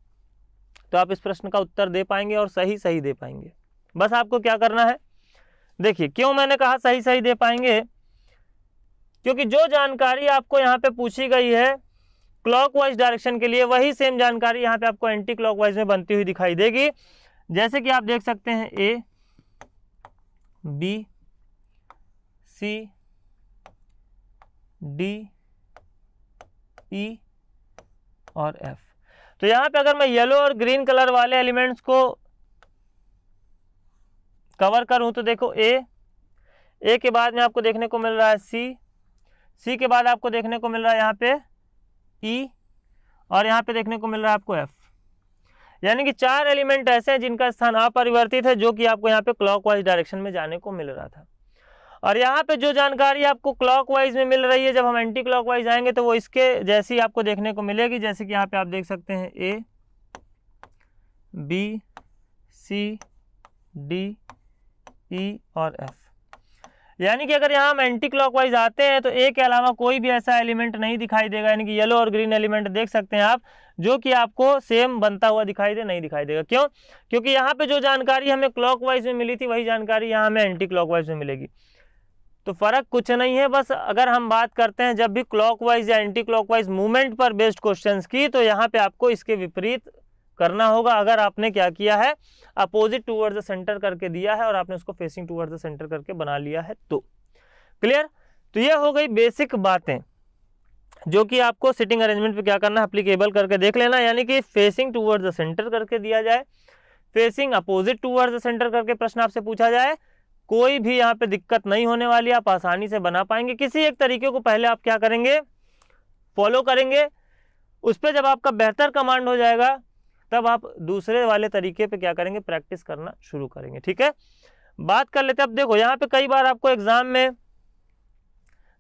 तो आप इस प्रश्न का उत्तर दे पाएंगे और सही सही दे पाएंगे बस आपको क्या करना है देखिए क्यों मैंने कहा सही सही दे पाएंगे क्योंकि जो जानकारी आपको यहाँ पे पूछी गई है क्लॉकवाइज डायरेक्शन के लिए वही सेम जानकारी यहाँ पे आपको एंटी क्लॉकवाइज में बनती हुई दिखाई देगी जैसे कि आप देख सकते हैं ए बी सी डी ई और एफ तो यहाँ पे अगर मैं येलो और ग्रीन कलर वाले एलिमेंट्स को कवर करूँ तो देखो ए ए के बाद में आपको देखने को मिल रहा है सी सी के बाद आपको देखने को मिल रहा है यहाँ पे ई e, और यहाँ पे देखने को मिल रहा है आपको एफ यानी कि चार एलिमेंट ऐसे हैं जिनका स्थान अपरिवर्तित है जो कि आपको यहाँ पे क्लॉकवाइज डायरेक्शन में जाने को मिल रहा था और यहाँ पे जो जानकारी आपको क्लॉकवाइज में मिल रही है जब हम एंटी क्लॉकवाइज आएंगे तो वो इसके जैसी आपको देखने को मिलेगी जैसे कि यहाँ पे आप देख सकते हैं ए बी सी डी ई और एफ यानी कि अगर यहाँ हम एंटी क्लॉकवाइज आते हैं तो ए के अलावा कोई भी ऐसा एलिमेंट नहीं दिखाई देगा यानी कि येलो और ग्रीन एलिमेंट देख सकते हैं आप जो कि आपको सेम बनता हुआ दिखाई दे नहीं दिखाई देगा क्यों क्योंकि यहाँ पे जो जानकारी हमें क्लॉकवाइज में मिली थी वही जानकारी यहाँ हमें एंटी क्लॉकवाइज में मिलेगी तो फ़र्क कुछ नहीं है बस अगर हम बात करते हैं जब भी क्लॉकवाइज या एंटी क्लॉकवाइज मूवमेंट पर बेस्ड क्वेश्चंस की तो यहाँ पे आपको इसके विपरीत करना होगा अगर आपने क्या किया है अपोजिट टूवर्ड द सेंटर करके दिया है और आपने उसको फेसिंग टूवर्ड द सेंटर करके बना लिया है तो क्लियर तो ये हो गई बेसिक बातें जो कि आपको सिटिंग अरेंजमेंट पे क्या करना है अप्लीकेबल करके देख लेना यानी कि फेसिंग टूवर्ड द सेंटर करके दिया जाए facing opposite toward the centre करके प्रश्न आपसे पूछा जाए कोई भी यहाँ पे दिक्कत नहीं होने वाली आप आसानी से बना पाएंगे किसी एक तरीके को पहले आप क्या करेंगे फॉलो करेंगे उस पर जब आपका बेहतर कमांड हो जाएगा तब आप दूसरे वाले तरीके पे क्या करेंगे प्रैक्टिस करना शुरू करेंगे ठीक है बात कर लेते हैं अब देखो यहाँ पे कई बार आपको एग्जाम में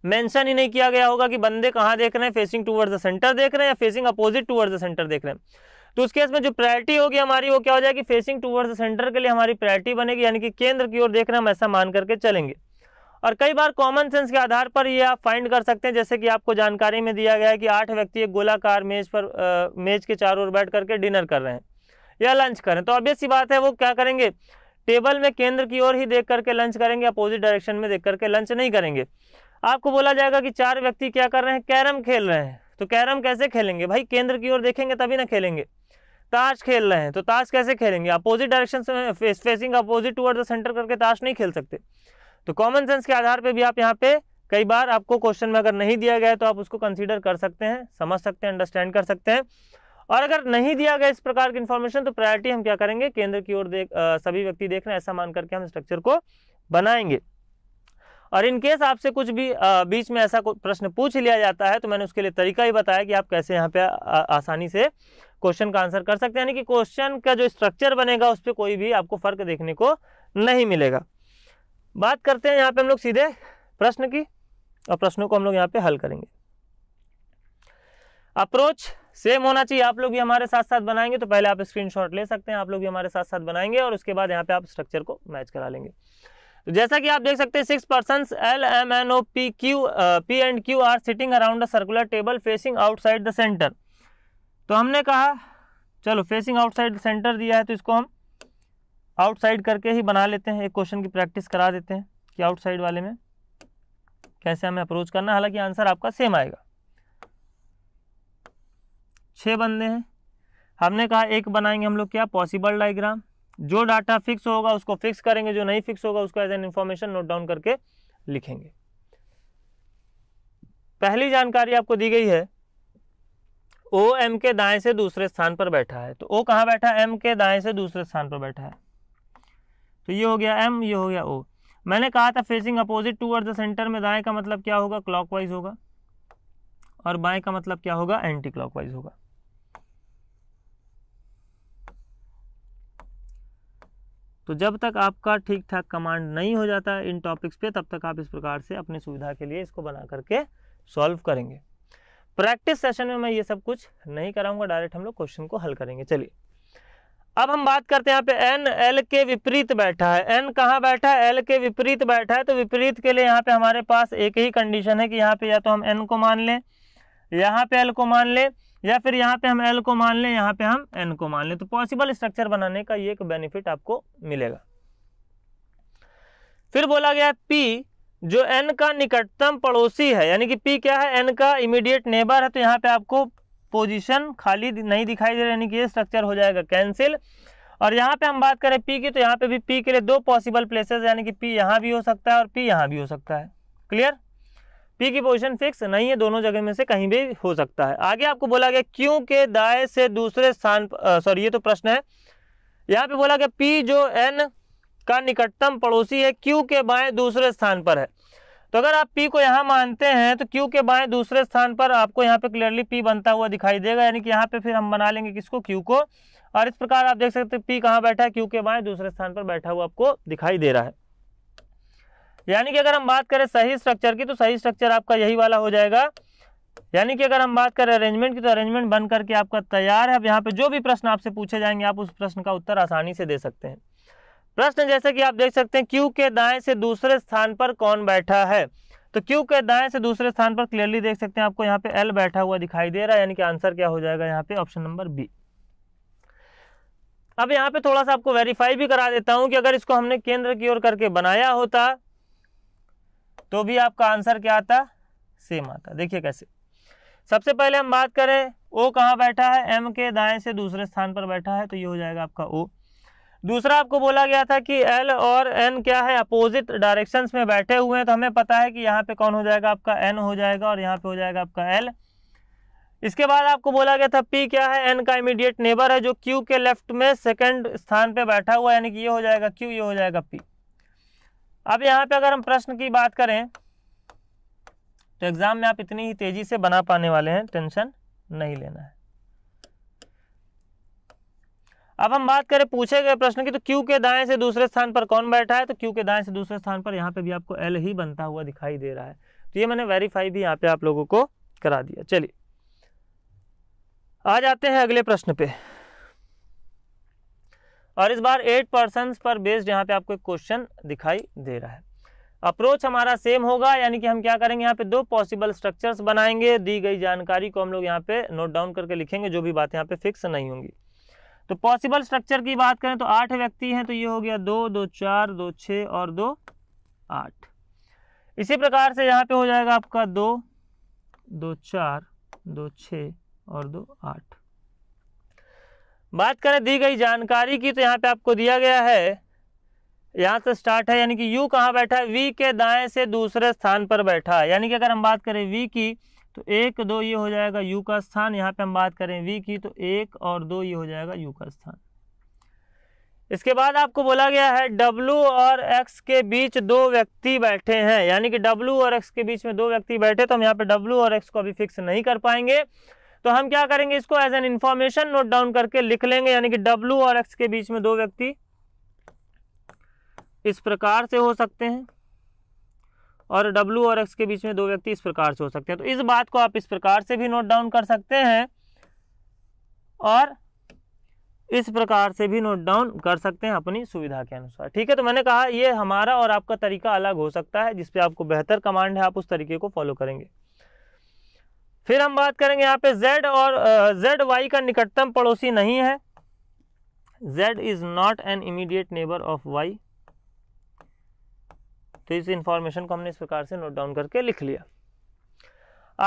मेंशन ही नहीं किया गया होगा कि बंदे कहाँ देख रहे हैं फेसिंग टूवर्ड्स द सेंटर देख रहे हैं या facing opposite towards the centre देख रहे हैं तो उस केस में जो प्रायोरिटी होगी हमारी वो क्या हो जाएगी फेसिंग टूवर्ड्स द सेंटर के लिए हमारी प्रायोरिटी बनेगी यानी कि केंद्र की ओर देख रहे हैं हम ऐसा मान करके चलेंगे और कई बार कॉमन सेंस के आधार पर ये आप फाइंड कर सकते हैं जैसे कि आपको जानकारी में दिया गया है कि आठ व्यक्ति एक गोलाकार मेज पर आ, मेज के चारों ओर बैठ करके डिनर कर रहे हैं या लंच करें तो ऑब्वियस सी बात है वो क्या करेंगे टेबल में केंद्र की ओर ही देख करके लंच करेंगे अपोजिट डायरेक्शन में देख करके लंच नहीं करेंगे आपको बोला जाएगा कि चार व्यक्ति क्या कर रहे हैं कैरम खेल रहे हैं तो कैरम कैसे खेलेंगे भाई केंद्र की ओर देखेंगे तभी ना खेलेंगे ताश खेल रहे हैं तो ताश कैसे खेलेंगे अपोजिट डायरेक्शन से facing opposite toward the centre करके ताश नहीं खेल सकते तो कॉमन सेंस के आधार पर भी आप यहाँ पे कई बार आपको क्वेश्चन में अगर नहीं दिया गया है तो आप उसको कंसीडर कर सकते हैं समझ सकते हैं अंडरस्टैंड कर सकते हैं और अगर नहीं दिया गया इस प्रकार की इन्फॉर्मेशन तो प्रायोरिटी हम क्या करेंगे केंद्र की ओर देख आ, सभी व्यक्ति देख रहे हैं ऐसा मान करके हम स्ट्रक्चर को बनाएंगे और इन केस आपसे कुछ भी आ, बीच में ऐसा प्रश्न पूछ लिया जाता है तो मैंने उसके लिए तरीका ही बताया कि आप कैसे यहाँ पे आ, आसानी से क्वेश्चन का आंसर कर सकते हैं यानी कि क्वेश्चन का जो स्ट्रक्चर बनेगा उस पर कोई भी आपको फर्क देखने को नहीं मिलेगा बात करते हैं यहाँ पे हम लोग सीधे प्रश्न की और प्रश्नों को हम लोग यहाँ पे हल करेंगे अप्रोच सेम होना चाहिए आप लोग भी हमारे साथ साथ बनाएंगे तो पहले आप स्क्रीनशॉट ले सकते हैं आप लोग भी हमारे साथ साथ बनाएंगे और उसके बाद यहाँ पे आप स्ट्रक्चर को मैच करा लेंगे तो जैसा कि आप देख सकते हैं six person L M N O P Q P and Q are sitting around the circular table facing outside the centre तो हमने कहा चलो फेसिंग आउटसाइड द सेंटर दिया है तो इसको हम आउटसाइड करके ही बना लेते हैं एक क्वेश्चन की प्रैक्टिस करा देते हैं कि आउटसाइड वाले में कैसे हमें अप्रोच करना हालांकि आंसर आपका सेम आएगा छः बंदे हैं हमने कहा एक बनाएंगे हम लोग क्या पॉसिबल डायग्राम जो डाटा फिक्स होगा उसको फिक्स करेंगे जो नहीं फिक्स होगा उसको as an information note down करके लिखेंगे पहली जानकारी आपको दी गई है ओ एम के दाएं से दूसरे स्थान पर बैठा है तो ओ कहाँ बैठा है एम के दाएं से दूसरे स्थान पर बैठा है तो ये हो गया एम ये हो गया ओ मैंने कहा था facing opposite to the centre में दाएं का मतलब क्या होगा क्लॉकवाइज होगा और बाएं का मतलब क्या होगा एंटी क्लॉकवाइज होगा तो जब तक आपका ठीक ठाक कमांड नहीं हो जाता इन टॉपिक्स पे तब तक आप इस प्रकार से अपनी सुविधा के लिए इसको बना करके सॉल्व करेंगे प्रैक्टिस सेशन में मैं ये सब कुछ नहीं कराऊंगा डायरेक्ट हम लोग क्वेश्चन को हल करेंगे चलिए अब हम बात करते हैं यहाँ पे एन एल के विपरीत बैठा है एन कहाँ बैठा है एल के विपरीत बैठा है तो विपरीत के लिए यहाँ पे हमारे पास एक ही कंडीशन है कि यहाँ पे या तो हम एन को मान लें यहाँ पे एल को मान लें या फिर यहाँ पे हम एल को मान लें यहाँ पे हम एन को मान लें तो पॉसिबल स्ट्रक्चर बनाने का ये एक बेनिफिट आपको मिलेगा फिर बोला गया पी जो एन का निकटतम पड़ोसी है यानी कि पी क्या है एन का इमीडिएट नेबर है तो यहाँ पे आपको पोजीशन खाली नहीं दिखाई दे रही यानी कि ये स्ट्रक्चर हो जाएगा कैंसिल और यहाँ पे हम बात करें पी की तो यहाँ पे भी पी के लिए दो पॉसिबल प्लेसेस यानी कि पी यहाँ भी हो सकता है और पी यहाँ भी हो सकता है क्लियर पी की पोजीशन फिक्स नहीं है दोनों जगह में से कहीं भी हो सकता है आगे आपको बोला गया क्यू के दाए से दूसरे स्थान सॉरी ये तो प्रश्न है यहाँ पे बोला गया पी जो एन का निकटतम पड़ोसी है क्यू के बाएं दूसरे स्थान पर है तो अगर आप पी को यहाँ मानते हैं तो क्यू के बाएं दूसरे स्थान पर आपको यहाँ पे क्लियरली पी बनता हुआ दिखाई देगा यानी कि यहाँ पे फिर हम बना लेंगे किसको क्यू को और इस प्रकार आप देख सकते हैं पी कहाँ बैठा है क्यू के बाएं दूसरे स्थान पर बैठा हुआ आपको दिखाई दे रहा है यानी कि अगर हम बात करें सही स्ट्रक्चर की तो सही स्ट्रक्चर आपका यही वाला हो जाएगा यानी कि अगर हम बात करें अरेंजमेंट की तो अरेंजमेंट बन करके आपका तैयार है अब यहाँ पे जो भी प्रश्न आपसे पूछे जाएंगे आप उस प्रश्न का उत्तर आसानी से दे सकते हैं प्रश्न जैसे कि आप देख सकते हैं क्यू के दाएं से दूसरे स्थान पर कौन बैठा है तो क्यू के दाएं से दूसरे स्थान पर क्लियरली देख सकते हैं आपको यहाँ पे एल बैठा हुआ दिखाई दे रहा है यानी कि आंसर क्या हो जाएगा यहाँ पे ऑप्शन नंबर बी अब यहाँ पे थोड़ा सा आपको वेरीफाई भी करा देता हूं कि अगर इसको हमने केंद्र की ओर करके बनाया होता तो भी आपका आंसर क्या आता सेम आता देखिए कैसे सबसे पहले हम बात करें ओ कहाँ बैठा है एम के दाएं से दूसरे स्थान पर बैठा है तो ये हो जाएगा आपका ओ दूसरा आपको बोला गया था कि एल और एन क्या है अपोजिट डायरेक्शंस में बैठे हुए हैं तो हमें पता है कि यहाँ पे कौन हो जाएगा आपका एन हो जाएगा और यहाँ पे हो जाएगा आपका एल इसके बाद आपको बोला गया था पी क्या है एन का इमीडिएट नेबर है जो क्यू के लेफ्ट में सेकंड स्थान पे बैठा हुआ है यानी कि ये हो जाएगा क्यू ये हो जाएगा पी अब यहाँ पे अगर हम प्रश्न की बात करें तो एग्ज़ाम में आप इतनी ही तेज़ी से बना पाने वाले हैं टेंशन नहीं लेना है अब हम बात करें पूछे गए प्रश्न की तो क्यू के दाएं से दूसरे स्थान पर कौन बैठा है तो क्यू के दाएं से दूसरे स्थान पर यहाँ पे भी आपको एल ही बनता हुआ दिखाई दे रहा है तो ये मैंने वेरीफाई भी यहाँ पे आप लोगों को करा दिया चलिए आ जाते हैं अगले प्रश्न पे और इस बार एट पर्सन पर बेस्ड यहाँ पे आपको एक क्वेश्चन दिखाई दे रहा है अप्रोच हमारा सेम होगा यानी कि हम क्या करेंगे यहाँ पे दो पॉसिबल स्ट्रक्चर्स बनाएंगे दी गई जानकारी को हम लोग यहाँ पे नोट डाउन करके लिखेंगे जो भी बातें यहाँ पे फिक्स नहीं होंगी तो पॉसिबल स्ट्रक्चर की बात करें तो आठ व्यक्ति हैं तो ये हो गया दो दो चार दो छ और दो आठ इसी प्रकार से यहाँ पे हो जाएगा आपका दो दो चार दो छ और दो आठ बात करें दी गई जानकारी की तो यहाँ पे आपको दिया गया है यहाँ से स्टार्ट है यानी कि यू कहाँ बैठा है वी के दाएं से दूसरे स्थान पर बैठा है यानी कि अगर हम बात करें वी की तो एक दो ये हो जाएगा यू का स्थान यहाँ पे हम बात करें वी की तो एक और दो ये हो जाएगा यू का स्थान इसके बाद आपको बोला गया है डब्लू और एक्स के बीच दो व्यक्ति बैठे हैं यानी कि डब्लू और एक्स के बीच में दो व्यक्ति बैठे तो हम यहाँ पे डब्लू और एक्स को अभी फिक्स नहीं कर पाएंगे तो हम क्या करेंगे इसको as an information note down करके लिख लेंगे यानी कि डब्लू और एक्स के बीच में दो व्यक्ति इस प्रकार से हो सकते हैं और W और X के बीच में दो व्यक्ति इस प्रकार से हो सकते हैं तो इस बात को आप इस प्रकार से भी नोट डाउन कर सकते हैं और इस प्रकार से भी नोट डाउन कर सकते हैं अपनी सुविधा के अनुसार ठीक है तो मैंने कहा ये हमारा और आपका तरीका अलग हो सकता है जिसपे आपको बेहतर कमांड है आप उस तरीके को फॉलो करेंगे फिर हम बात करेंगे यहाँ पे Z और Z Y का निकटतम पड़ोसी नहीं है Z is not an immediate neighbour of Y तो इस इंफॉर्मेशन को हमने इस प्रकार से नोट डाउन करके लिख लिया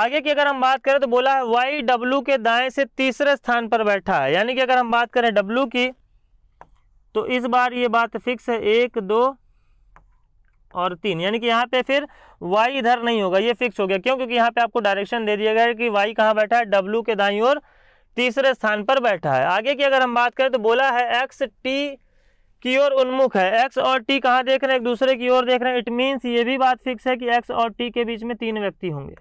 आगे की अगर हम बात करें तो बोला है वाई डब्लू के दाएं से तीसरे स्थान पर बैठा है यानी कि अगर हम बात करें डब्लू की तो इस बार ये बात फिक्स है एक दो और तीन यानी कि यहाँ पे फिर y इधर नहीं होगा ये फिक्स हो गया क्यों क्योंकि यहाँ पे आपको डायरेक्शन दे दिया गया है कि y कहाँ बैठा है w के दाई और तीसरे स्थान पर बैठा है आगे की अगर हम बात करें तो बोला है एक्स टी की ओर उन्मुख है एक्स और टी कहाँ देख रहे हैं एक दूसरे की ओर देख रहे हैं इट मीन्स ये भी बात फिक्स है कि एक्स और टी के बीच में तीन व्यक्ति होंगे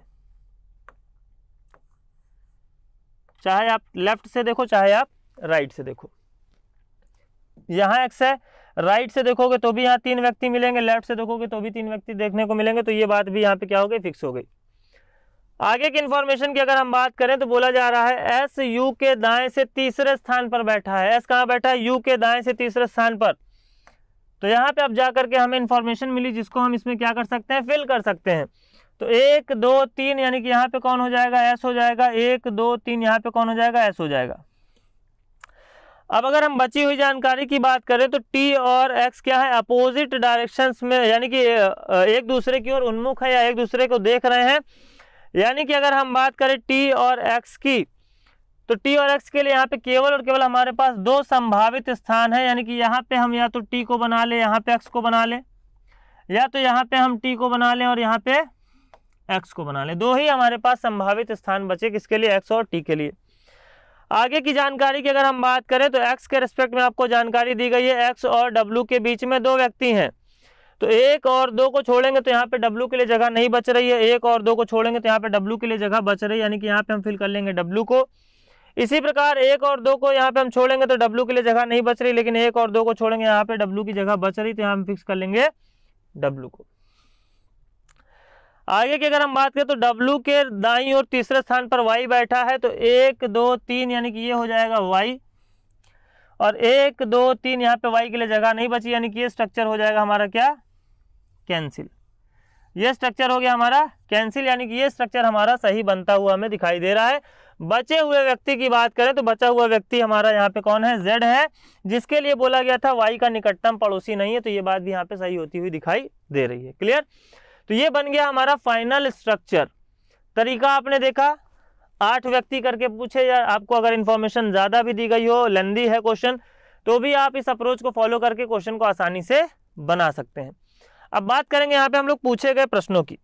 चाहे आप लेफ्ट से देखो चाहे आप राइट से देखो यहाँ एक्स है राइट से देखोगे तो भी यहाँ तीन व्यक्ति मिलेंगे लेफ्ट से देखोगे तो भी तीन व्यक्ति देखने को मिलेंगे तो ये बात भी यहाँ पे क्या हो गई फिक्स हो गई आगे की इन्फॉर्मेशन की अगर हम बात करें तो बोला जा रहा है एस यू के दाएं से तीसरे स्थान पर बैठा है एस कहाँ बैठा है यू के दाएं से तीसरे स्थान पर तो यहाँ पे अब जा करके हमें इन्फॉर्मेशन मिली जिसको हम इसमें क्या कर सकते हैं फिल कर सकते हैं तो एक दो तीन यानी कि यहाँ पे कौन हो जाएगा एस हो जाएगा एक दो तीन यहाँ पे कौन हो जाएगा एस हो जाएगा अब अगर हम बची हुई जानकारी की बात करें तो टी और एक्स क्या है अपोजिट डायरेक्शंस में यानी कि एक दूसरे की ओर उन्मुख है या एक दूसरे को देख रहे हैं यानी कि अगर हम बात करें टी और एक्स की तो टी और एक्स के लिए यहाँ पे केवल और केवल हमारे पास दो संभावित स्थान है यानी कि यहाँ पे हम या तो टी को बना लें यहाँ पे एक्स को बना लें या तो यहाँ पे हम टी को बना लें और यहाँ पे एक्स को बना लें दो ही हमारे पास संभावित स्थान बचे किसके लिए एक्स और टी के लिए आगे की जानकारी की अगर हम बात करें तो एक्स के रिस्पेक्ट में आपको जानकारी दी गई है एक्स और डब्ल्यू के बीच में दो व्यक्ति हैं तो एक और दो को छोड़ेंगे तो यहाँ पे डब्लू के लिए जगह नहीं बच रही है एक और दो को छोड़ेंगे तो यहाँ पे डब्लू के लिए जगह बच रही है यानी कि यहाँ पे हम फिल कर लेंगे डब्लू को इसी प्रकार एक और दो को यहाँ पे हम छोड़ेंगे तो डब्लू के लिए जगह नहीं बच रही लेकिन एक और दो को छोड़ेंगे यहाँ पे डब्लू की जगह बच रही तो यहाँ हम फिक्स कर लेंगे डब्लू को आगे की अगर हम बात करें तो डब्लू के दाई और तीसरे स्थान पर वाई बैठा है तो एक दो तीन यानी कि ये हो जाएगा वाई और एक दो तीन यहाँ पे वाई के लिए जगह नहीं बची यानी कि ये स्ट्रक्चर हो जाएगा हमारा क्या कैंसिल ये स्ट्रक्चर हो गया हमारा कैंसिल यानी कि ये स्ट्रक्चर हमारा सही बनता हुआ हमें दिखाई दे रहा है बचे हुए व्यक्ति की बात करें तो बचा हुआ व्यक्ति हमारा यहाँ पे कौन है जेड है जिसके लिए बोला गया था वाई का निकटतम पड़ोसी नहीं है तो ये बात भी यहाँ पे सही होती हुई दिखाई दे रही है क्लियर तो ये बन गया हमारा फाइनल स्ट्रक्चर तरीका आपने देखा आठ व्यक्ति करके पूछे या आपको अगर इन्फॉर्मेशन ज़्यादा भी दी गई हो लेंदी है क्वेश्चन तो भी आप इस अप्रोच को फॉलो करके क्वेश्चन को आसानी से बना सकते हैं अब बात करेंगे यहाँ पे हम लोग पूछे गए प्रश्नों की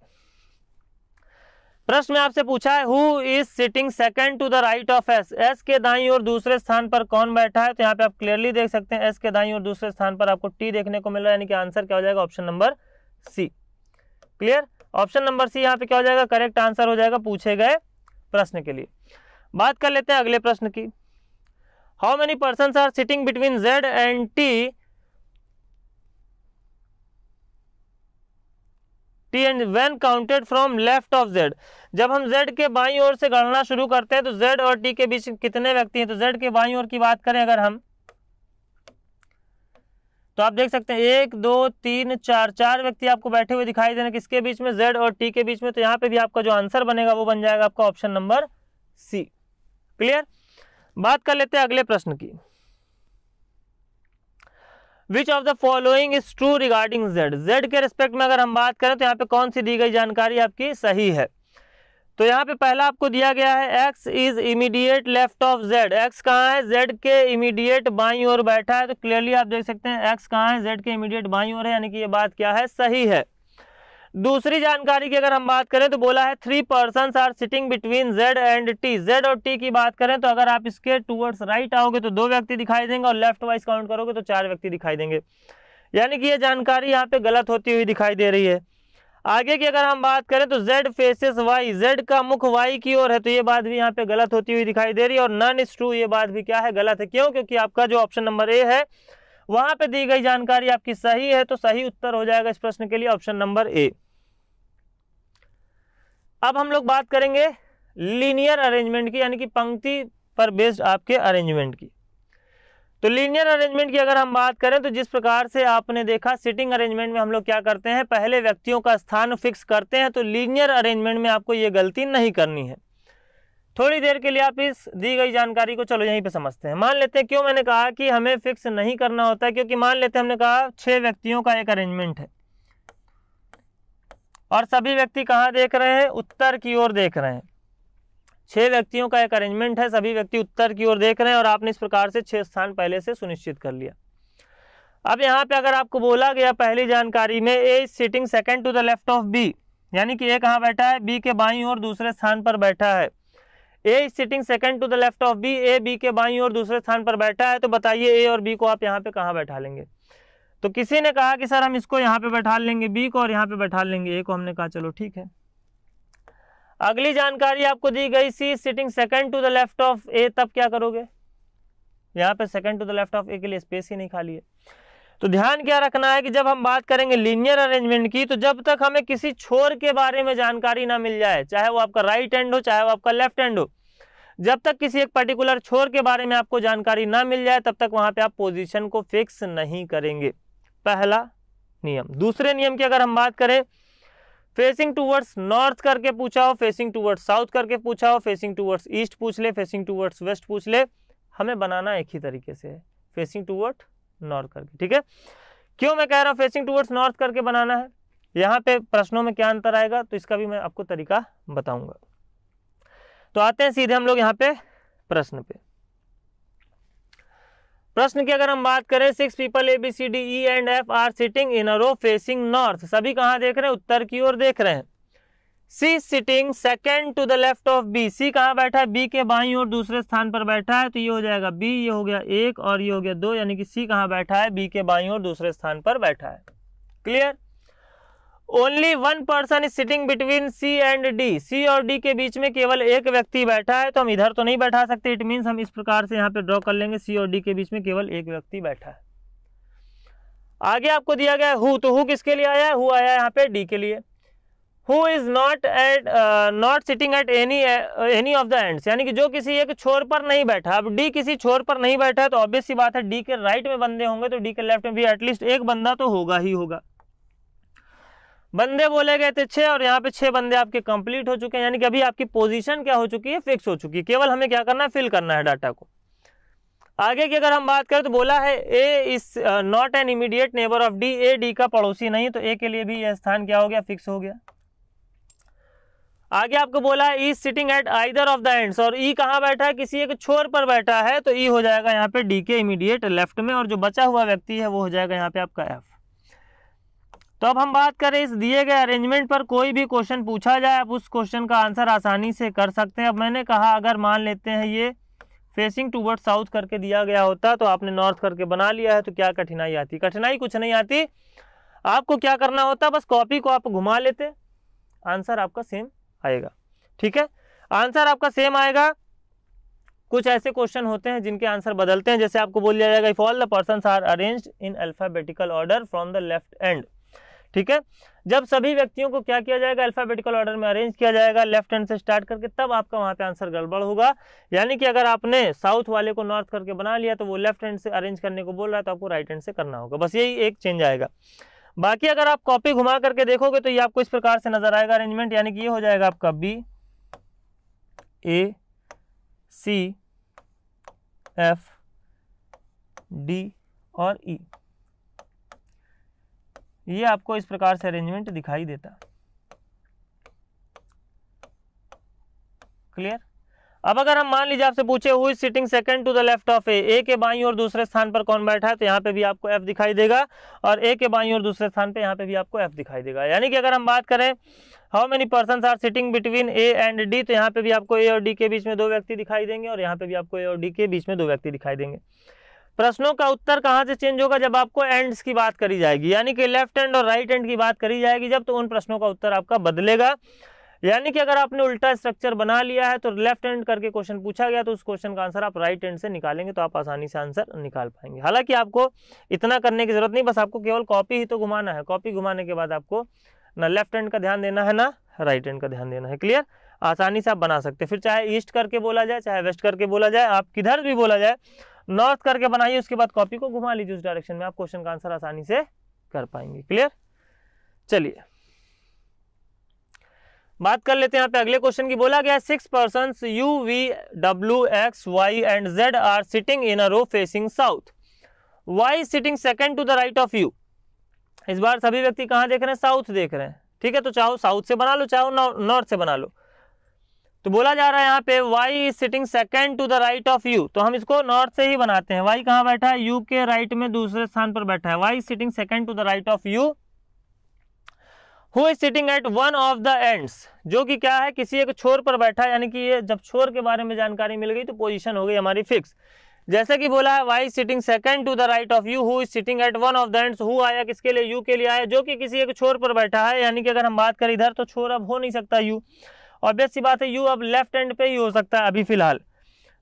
प्रश्न में आपसे पूछा है who is sitting second to the right of S S के दाई और दूसरे स्थान पर कौन बैठा है तो यहाँ पे आप क्लियरली देख सकते हैं एस के दाई और दूसरे स्थान पर आपको टी देखने को मिल रहा है यानी कि आंसर क्या हो जाएगा option number C clear option number C यहाँ पे क्या हो जाएगा करेक्ट आंसर हो जाएगा पूछे गए प्रश्न के लिए बात कर लेते हैं अगले प्रश्न की how many person are sitting between Z and T T and when counted from left of Z जब हम जेड के बाई ओर से गणना शुरू करते हैं तो जेड और टी के बीच कितने व्यक्ति हैं तो जेड के बाई ओर की बात करें अगर हम तो आप देख सकते हैं एक दो तीन चार चार व्यक्ति आपको बैठे हुए दिखाई दे रहे हैं किसके बीच में जेड और टी के बीच में तो यहाँ पे भी आपका जो आंसर बनेगा वो बन जाएगा आपका ऑप्शन नंबर सी क्लियर बात कर लेते हैं अगले प्रश्न की which of the following is true regarding Z Z के रिस्पेक्ट में अगर हम बात करें तो यहाँ पे कौन सी दी गई जानकारी आपकी सही है तो यहाँ पे पहला आपको दिया गया है X is immediate left of Z X कहाँ है जेड के इमीडिएट बाई ओर बैठा है तो क्लियरली आप देख सकते हैं एक्स कहाँ है जेड के इमीडिएट बाई ओर है यानी कि ये बात क्या है सही है दूसरी जानकारी की अगर हम बात करें तो बोला है three person are sitting between Z and T Z और टी की बात करें तो अगर आप इसके टूवर्ड्स राइट आओगे तो दो व्यक्ति दिखाई देंगे और लेफ्ट वाइज काउंट करोगे तो चार व्यक्ति दिखाई देंगे यानी कि यह जानकारी यहाँ पे गलत होती हुई दिखाई दे रही है आगे की अगर हम बात करें तो जेड फेसेस वाई जेड का मुख वाई की ओर है तो ये बात भी यहाँ पे गलत होती हुई दिखाई दे रही है और नन इज ट्रू ये बात भी क्या है गलत है क्यों क्योंकि आपका जो ऑप्शन नंबर ए है वहां पे दी गई जानकारी आपकी सही है तो सही उत्तर हो जाएगा इस प्रश्न के लिए ऑप्शन नंबर ए अब हम लोग बात करेंगे लीनियर अरेंजमेंट की यानी कि पंक्ति पर बेस्ड आपके अरेंजमेंट की तो लीनियर अरेंजमेंट की अगर हम बात करें तो जिस प्रकार से आपने देखा सिटिंग अरेंजमेंट में हम लोग क्या करते हैं पहले व्यक्तियों का स्थान फिक्स करते हैं तो लीनियर अरेंजमेंट में आपको ये गलती नहीं करनी है थोड़ी देर के लिए आप इस दी गई जानकारी को चलो यहीं पे समझते हैं मान लेते हैं क्यों मैंने कहा कि हमें फिक्स नहीं करना होता क्योंकि मान लेते हैं हमने कहा छह व्यक्तियों का एक अरेंजमेंट है और सभी व्यक्ति कहाँ देख रहे हैं उत्तर की ओर देख रहे हैं छह व्यक्तियों का एक अरेंजमेंट है सभी व्यक्ति उत्तर की ओर देख रहे हैं और आपने इस प्रकार से छह स्थान पहले से सुनिश्चित कर लिया अब यहाँ पे अगर आपको बोला गया पहली जानकारी में A is sitting second to the left of B यानी कि ए कहाँ बैठा है बी के बाई और दूसरे स्थान पर बैठा है A sitting second to the left of B A B के बाई और दूसरे स्थान पर बैठा है तो बताइए ए और बी को आप यहाँ पे कहाँ बैठा लेंगे तो किसी ने कहा कि सर हम इसको यहाँ पे बैठा लेंगे बी को और यहाँ पे बैठा लेंगे ए को हमने कहा चलो ठीक है अगली जानकारी आपको दी गई C sitting second to the left of A तब क्या करोगे यहाँ पे second to the left of A के लिए स्पेस ही नहीं खाली है तो ध्यान क्या रखना है कि जब हम बात करेंगे लीनियर अरेंजमेंट की तो जब तक हमें किसी छोर के बारे में जानकारी ना मिल जाए चाहे वो आपका राइट हैंड हो चाहे वो आपका लेफ्ट एंड हो जब तक किसी एक पर्टिकुलर छोर के बारे में आपको जानकारी ना मिल जाए तब तक वहां पे आप पोजीशन को फिक्स नहीं करेंगे पहला नियम दूसरे नियम की अगर हम बात करें फेसिंग टूवर्ड्स नॉर्थ करके पूछा हो फेसिंग टूवर्ड्स साउथ करके पूछा हो फेसिंग टूवर्ड्स ईस्ट पूछ ले फेसिंग टूवर्ड्स वेस्ट पूछ ले हमें बनाना एक ही तरीके से है फेसिंग टूवर्ड नॉर्थ करके ठीक है क्यों मैं कह रहा हूँ फेसिंग टूवर्ड्स नॉर्थ करके बनाना है यहाँ पे प्रश्नों में क्या अंतर आएगा तो इसका भी मैं आपको तरीका बताऊंगा तो आते हैं सीधे हम लोग यहाँ पे प्रश्न पे प्रश्न की अगर हम बात करें six people A B C D E and F are sitting in a row facing north सभी कहाँ देख रहे हैं उत्तर की ओर देख रहे हैं C sitting second to the left of B C कहाँ बैठा है बी के बाई और दूसरे स्थान पर बैठा है तो ये हो जाएगा बी ये हो गया एक और ये हो गया दो यानी कि सी कहाँ बैठा है बी के बाई और दूसरे स्थान पर बैठा है clear only one person is sitting between C and D C और डी के बीच में केवल एक व्यक्ति बैठा है तो हम इधर तो नहीं बैठा सकते इट मीन्स हम इस प्रकार से यहाँ पे ड्रॉ कर लेंगे सी और डी के बीच में केवल एक व्यक्ति बैठा है आगे आपको दिया गया हु तो हु किसके लिए आया है हु आया है यहाँ पे डी के लिए who is not at not sitting at any any of the ends यानी कि जो किसी एक छोर पर नहीं बैठा अब डी किसी छोर पर नहीं बैठा है तो ऑब्वियस सी बात है डी के राइट में बंदे होंगे तो डी के लेफ्ट में भी एटलीस्ट एक बंदा तो होगा ही होगा बंदे बोले गए थे छः और यहाँ पे छः बंदे आपके कंप्लीट हो चुके हैं यानी कि अभी आपकी पोजीशन क्या हो चुकी है फिक्स हो चुकी है केवल हमें क्या करना है फिल करना है डाटा को आगे की अगर हम बात करें तो बोला है A is not an immediate neighbour of D A D का पड़ोसी नहीं तो ए के लिए भी यह स्थान क्या हो गया फिक्स हो गया आगे आपको बोला E sitting at either of the ends और ई e कहाँ बैठा है किसी एक छोर पर बैठा है तो ई e हो जाएगा यहाँ पे डी के इमीडिएट लेफ्ट में और जो बचा हुआ व्यक्ति है वो हो जाएगा यहाँ पे आपका एफ तो अब हम बात करें इस दिए गए अरेंजमेंट पर कोई भी क्वेश्चन पूछा जाए आप उस क्वेश्चन का आंसर आसानी से कर सकते हैं अब मैंने कहा अगर मान लेते हैं ये फेसिंग टूवर्ड साउथ करके दिया गया होता तो आपने नॉर्थ करके बना लिया है तो क्या कठिनाई आती कठिनाई कुछ नहीं आती आपको क्या करना होता बस कॉपी को आप घुमा लेते आंसर आपका सेम आएगा ठीक है आंसर आपका सेम आएगा कुछ ऐसे क्वेश्चन होते हैं जिनके आंसर बदलते हैं जैसे आपको बोल दिया जाएगा if all the person are arrange in alphabetical order from the left end ठीक है जब सभी व्यक्तियों को क्या किया जाएगा अल्फाबेटिकल ऑर्डर में अरेंज किया जाएगा लेफ्ट हैंड से स्टार्ट करके तब आपका वहां पे आंसर गड़बड़ होगा यानी कि अगर आपने साउथ वाले को नॉर्थ करके बना लिया तो वो लेफ्ट हैंड से अरेंज करने को बोल रहा है तो आपको राइट हैंड से करना होगा बस यही एक चेंज आएगा बाकी अगर आप कॉपी घुमा करके देखोगे तो ये आपको इस प्रकार से नजर आएगा अरेंजमेंट यानी कि ये हो जाएगा आपका B A C F D और ई e. ये आपको इस प्रकार से अरेंजमेंट दिखाई देता क्लियर अब अगर हम मान लीजिए आपसे पूछे हुई sitting second to the left of A A के बाई और दूसरे स्थान पर कौन बैठा है तो यहाँ पे भी आपको एफ दिखाई देगा और ए के बाई और दूसरे स्थान पे यहाँ पे भी आपको एफ दिखाई देगा यानी कि अगर हम बात करें how many person are sitting between A and D तो यहाँ पे भी आपको ए और डी के बीच में दो व्यक्ति दिखाई देंगे और यहाँ पे भी आपको ए और डी के बीच में दो व्यक्ति दिखाई देंगे प्रश्नों का उत्तर कहाँ से चेंज होगा जब आपको एंड्स की बात करी जाएगी यानी कि लेफ्ट एंड और राइट right एंड की बात करी जाएगी जब तो उन प्रश्नों का उत्तर आपका बदलेगा यानी कि अगर आपने उल्टा स्ट्रक्चर बना लिया है तो लेफ्ट हैंड करके क्वेश्चन पूछा गया तो उस क्वेश्चन का आंसर आप राइट हैंड से निकालेंगे तो आप आसानी से आंसर निकाल पाएंगे हालांकि आपको इतना करने की जरूरत नहीं बस आपको केवल कॉपी ही तो घुमाना है कॉपी घुमाने के बाद आपको ना लेफ्ट हैंड का ध्यान देना है ना राइट हैंड का ध्यान देना है क्लियर आसानी से आप बना सकते फिर चाहे ईस्ट करके बोला जाए चाहे वेस्ट करके बोला जाए आप किधर भी बोला जाए नॉर्थ करके बनाइए उसके बाद कॉपी को घुमा लीजिए उस डायरेक्शन में आप क्वेश्चन का आंसर आसानी से कर पाएंगे क्लियर चलिए बात कर लेते हैं यहाँ पे अगले क्वेश्चन की बोला गया six person U V W X Y and Z are sitting in a row facing south Y sitting second to the right of U इस बार सभी व्यक्ति कहाँ देख रहे हैं साउथ देख रहे हैं ठीक है तो चाहो साउथ से बना लो चाहो नॉर्थ से बना लो तो बोला जा रहा है यहाँ पे Y is sitting second to the right of U तो हम इसको नॉर्थ से ही बनाते हैं वाई कहाँ बैठा है यू के राइट में दूसरे स्थान पर बैठा है Y sitting second to the right of U who is sitting at one of the ends जो कि क्या है किसी एक छोर पर बैठा है यानी कि ये जब छोर के बारे में जानकारी मिल गई तो पोजिशन हो गई हमारी फिक्स जैसे कि बोला है Y sitting second to the right of U who is sitting at one of the ends हु आया किसके लिए यू के लिए आया जो कि किसी एक छोर पर बैठा है यानी कि अगर हम बात करें इधर तो छोर अब हो नहीं सकता यू ऑब्वियस सी बात है यू अब लेफ्ट एंड पे ही हो सकता है अभी फिलहाल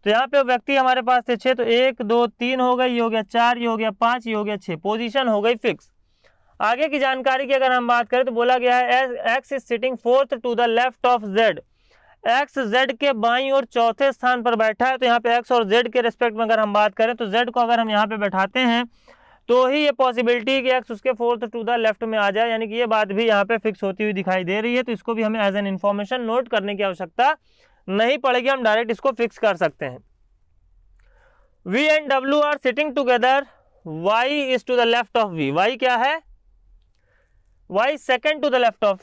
तो यहाँ पे व्यक्ति हमारे पास थे छः तो एक दो तीन हो गए ये हो गया चार ये हो गया पाँच ये हो गया छः पोजिशन हो गई फिक्स आगे की जानकारी की अगर हम बात करें तो बोला गया है X is sitting fourth to the left of Z X Z के बाई और चौथे स्थान पर बैठा है तो यहाँ पे एक्स और जेड के रिस्पेक्ट में अगर हम बात करें तो जेड को अगर हम यहाँ पे बैठाते हैं तो ही ये पॉसिबिलिटी कि एक्स उसके फोर्थ टू द लेफ्ट में आ जाए यानी कि ये बात भी यहाँ पे फिक्स होती हुई दिखाई दे रही है तो इसको भी हमें एज एन इन्फॉर्मेशन नोट करने की आवश्यकता नहीं पड़ेगी हम डायरेक्ट इसको फिक्स कर सकते हैं V and W are sitting together Y is to the left of V Y क्या है Y second to the left of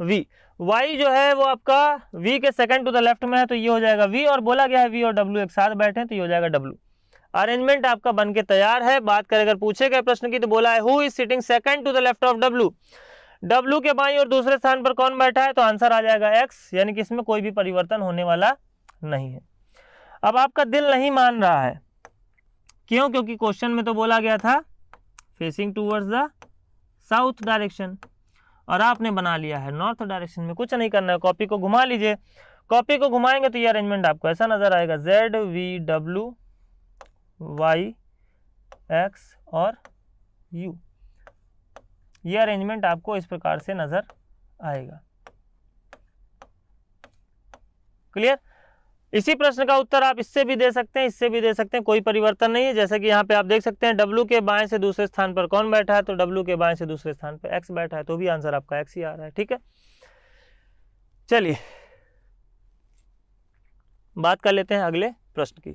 V Y जो है वो आपका वी के सेकंड टू द लेफ्ट में है तो ये हो जाएगा वी और बोला गया है वी और डब्ल्यू एक साथ बैठे हैं तो ये हो जाएगा डब्ल्यू अरेंजमेंट आपका बन के तैयार है बात करें अगर पूछे गए प्रश्न की तो बोला है who is sitting second to the left of W W के बाई और दूसरे स्थान पर कौन बैठा है तो आंसर आ जाएगा एक्स यानी कि इसमें कोई भी परिवर्तन होने वाला नहीं है अब आपका दिल नहीं मान रहा है क्यों क्योंकि क्वेश्चन में तो बोला गया था facing towards the south direction और आपने बना लिया है नॉर्थ डायरेक्शन में कुछ नहीं करना है कॉपी को घुमा लीजिए कॉपी को घुमाएंगे तो ये अरेंजमेंट आपको ऐसा नज़र आएगा Z V W Y X और यू ये अरेंजमेंट आपको इस प्रकार से नज़र आएगा क्लियर इसी प्रश्न का उत्तर आप इससे भी दे सकते हैं इससे भी दे सकते हैं कोई परिवर्तन नहीं है जैसे कि यहाँ पे आप देख सकते हैं डब्ल्यू के बाएं से दूसरे स्थान पर कौन बैठा है तो डब्ल्यू के बाएं से दूसरे स्थान पर एक्स बैठा है तो भी आंसर आपका एक्स ही आ रहा है ठीक है चलिए बात कर लेते हैं अगले प्रश्न की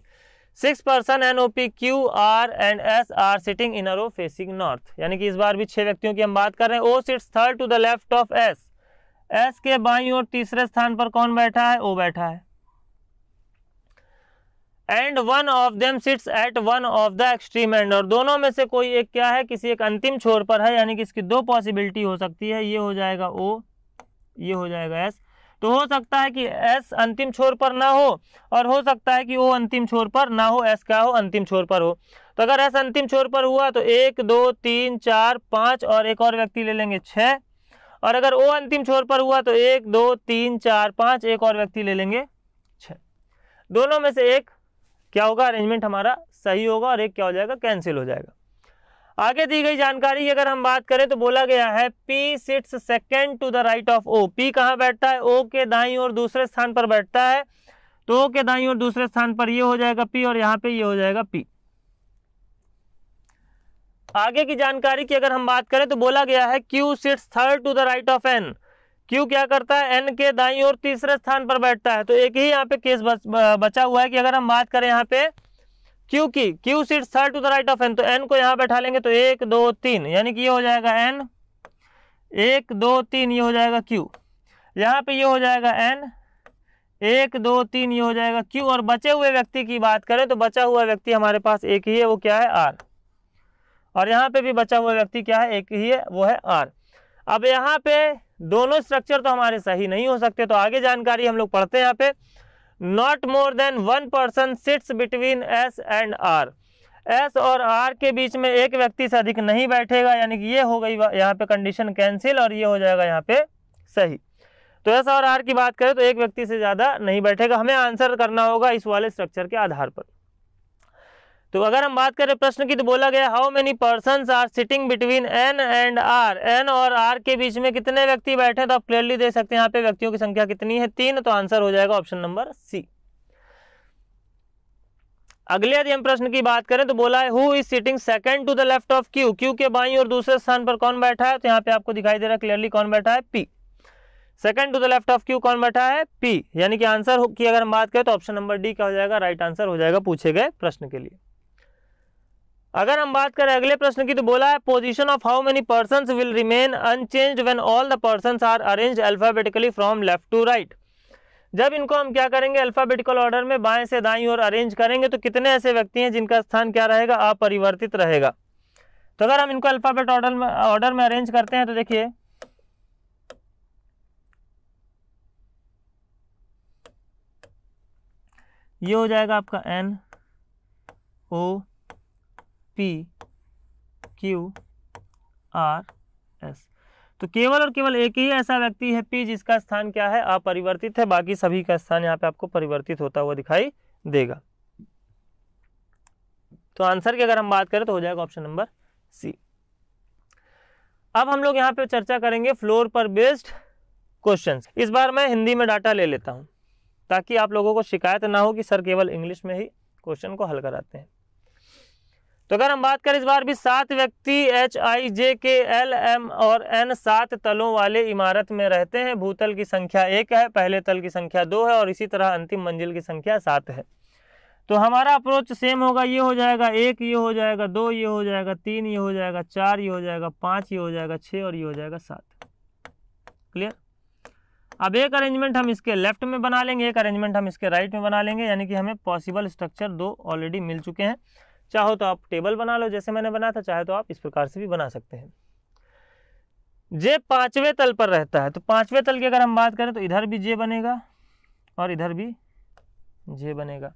six person N O P Q R and S are sitting in a row facing north यानी कि इस बार भी छह व्यक्तियों की हम बात कर रहे हैं O sits third to the left of S S के बाई और तीसरे स्थान पर कौन बैठा है ओ बैठा है and one of them sits at one of the extreme end और दोनों में से कोई एक क्या है किसी एक अंतिम छोर पर है यानी कि इसकी दो पॉसिबिलिटी हो सकती है ये हो जाएगा ओ ये हो जाएगा एस तो हो सकता है कि एस अंतिम छोर पर ना हो और हो सकता है कि ओ अंतिम छोर पर ना हो एस क्या हो अंतिम छोर पर हो तो अगर एस अंतिम छोर पर हुआ तो एक दो तीन चार पाँच और एक और व्यक्ति ले लेंगे छः और अगर ओ अंतिम छोर पर हुआ तो एक दो तीन चार पाँच एक और व्यक्ति ले लेंगे छः दोनों में से एक क्या होगा अरेंजमेंट हमारा सही होगा और एक क्या हो जाएगा कैंसिल हो जाएगा आगे दी गई जानकारी की अगर हम बात करें तो बोला गया है P sits second to the right of O P कहाँ बैठता है ओ के दाई और दूसरे स्थान पर बैठता है तो ओ के दाई और दूसरे स्थान पर ये हो जाएगा पी और यहाँ पे ये हो जाएगा पी आगे की जानकारी की अगर हम बात करें तो बोला गया है Q sits third to the right of N Q क्या करता है एन के दाई और तीसरे स्थान पर बैठता है तो एक ही यहाँ पे केस बच, बचा हुआ है कि अगर हम बात करें यहाँ पे क्यू की Q seat third to the right of N तो एन को यहाँ बैठा लेंगे तो एक दो तीन यानी कि ये हो जाएगा एन एक दो तीन ये हो जाएगा क्यू यहाँ पे ये हो जाएगा एन एक दो तीन ये हो जाएगा क्यू और बचे हुए व्यक्ति की बात करें तो बचा हुआ व्यक्ति हमारे पास एक ही है वो क्या है आर और यहाँ पे भी बचा हुआ व्यक्ति क्या है एक ही है वो है आर अब यहाँ पे दोनों स्ट्रक्चर तो हमारे सही नहीं हो सकते तो आगे जानकारी हम लोग पढ़ते हैं यहाँ पे not more than one person sits between S and R S और आर के बीच में एक व्यक्ति से अधिक नहीं बैठेगा यानी कि ये हो गई यहाँ पे कंडीशन कैंसिल और ये हो जाएगा यहाँ पे सही तो एस और आर की बात करें तो एक व्यक्ति से ज़्यादा नहीं बैठेगा हमें आंसर करना होगा इस वाले स्ट्रक्चर के आधार पर तो अगर हम बात करें प्रश्न की तो बोला गया how many person are sitting between N and R N और आर के बीच में कितने व्यक्ति बैठे तो आप क्लियरली देख सकते हैं यहाँ पे व्यक्तियों की संख्या कितनी है तीन तो आंसर हो जाएगा ऑप्शन नंबर सी अगले यदि हम प्रश्न की बात करें तो बोला है who is sitting second to the left of Q Q के बाई और दूसरे स्थान पर कौन बैठा है तो यहाँ पे आपको दिखाई दे रहा है क्लियरली कौन बैठा है P second to the left of Q कौन बैठा है पी यानी कि आंसर की अगर हम बात करें तो ऑप्शन नंबर डी क्या हो जाएगा राइट right आंसर हो जाएगा पूछे गए प्रश्न के लिए अगर हम बात करें अगले प्रश्न की तो बोला है position of how many person will remain unchange when all the person are arrange alphabetically from left to right जब इनको हम क्या करेंगे अल्फाबेटिकल ऑर्डर में बाएं से दाईं ओर अरेंज करेंगे तो कितने ऐसे व्यक्ति हैं जिनका स्थान क्या रहेगा अपरिवर्तित रहेगा तो अगर हम इनको अल्फाबेट ऑर्डर में ऑर्डर में अरेंज करते हैं तो देखिए ये हो जाएगा आपका N O P Q R S तो केवल और केवल एक ही ऐसा व्यक्ति है पी जिसका स्थान क्या है अपरिवर्तित है बाकी सभी का स्थान यहाँ पे आपको परिवर्तित होता हुआ दिखाई देगा तो आंसर की अगर हम बात करें तो हो जाएगा ऑप्शन नंबर सी अब हम लोग यहाँ पे चर्चा करेंगे फ्लोर पर बेस्ड क्वेश्चंस इस बार मैं हिंदी में डाटा ले लेता हूँ ताकि आप लोगों को शिकायत ना हो कि सर केवल इंग्लिश में ही क्वेश्चन को हल कराते हैं तो अगर हम बात करें इस बार भी सात व्यक्ति एच आई जे के एल एम और एन सात तलों वाले इमारत में रहते हैं भूतल की संख्या एक है पहले तल की संख्या दो है और इसी तरह अंतिम मंजिल की संख्या सात है तो हमारा अप्रोच सेम होगा ये हो जाएगा एक ये हो जाएगा दो ये हो जाएगा तीन ये हो जाएगा चार ये हो जाएगा पाँच ये हो जाएगा छः और ये हो जाएगा सात क्लियर अब एक अरेंजमेंट हम इसके लेफ्ट में बना लेंगे एक अरेंजमेंट हम इसके राइट में बना लेंगे यानी कि हमें पॉसिबल स्ट्रक्चर दो ऑलरेडी मिल चुके हैं चाहो तो आप टेबल बना लो जैसे मैंने बनाया था चाहे तो आप इस प्रकार से भी बना सकते हैं जे पांचवें तल पर रहता है तो पांचवें तल की अगर हम बात करें तो इधर भी जे बनेगा और इधर भी जे बनेगा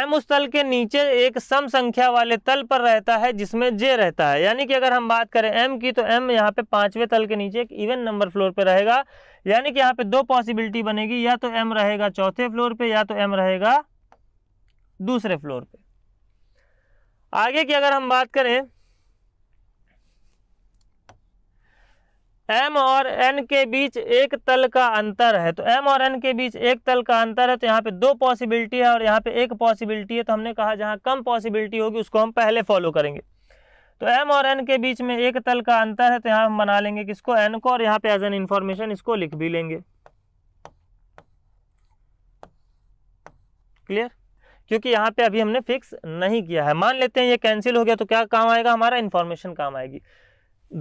एम उस तल के नीचे एक सम संख्या वाले तल पर रहता है जिसमें जे रहता है यानी कि अगर हम बात करें एम की तो एम यहाँ पे पांचवें तल के नीचे एक इवन नंबर फ्लोर पर रहेगा यानी कि यहाँ पे दो पॉसिबिलिटी बनेगी या तो एम रहेगा चौथे फ्लोर पे या तो एम रहेगा दूसरे फ्लोर पे आगे की अगर हम बात करें एम और एन के बीच एक तल का अंतर है तो एम और एन के बीच एक तल का अंतर है तो यहाँ पे दो पॉसिबिलिटी है और यहाँ पे एक पॉसिबिलिटी है तो हमने कहा जहाँ कम पॉसिबिलिटी होगी उसको हम पहले फॉलो करेंगे तो एम और एन के बीच में एक तल का अंतर है तो यहाँ हम बना लेंगे किसको एन को और यहाँ पे एज एन इन्फॉर्मेशन इसको लिख भी लेंगे क्लियर क्योंकि यहाँ पे अभी हमने फिक्स नहीं किया है मान लेते हैं ये कैंसिल हो गया तो क्या काम आएगा हमारा इन्फॉर्मेशन काम आएगी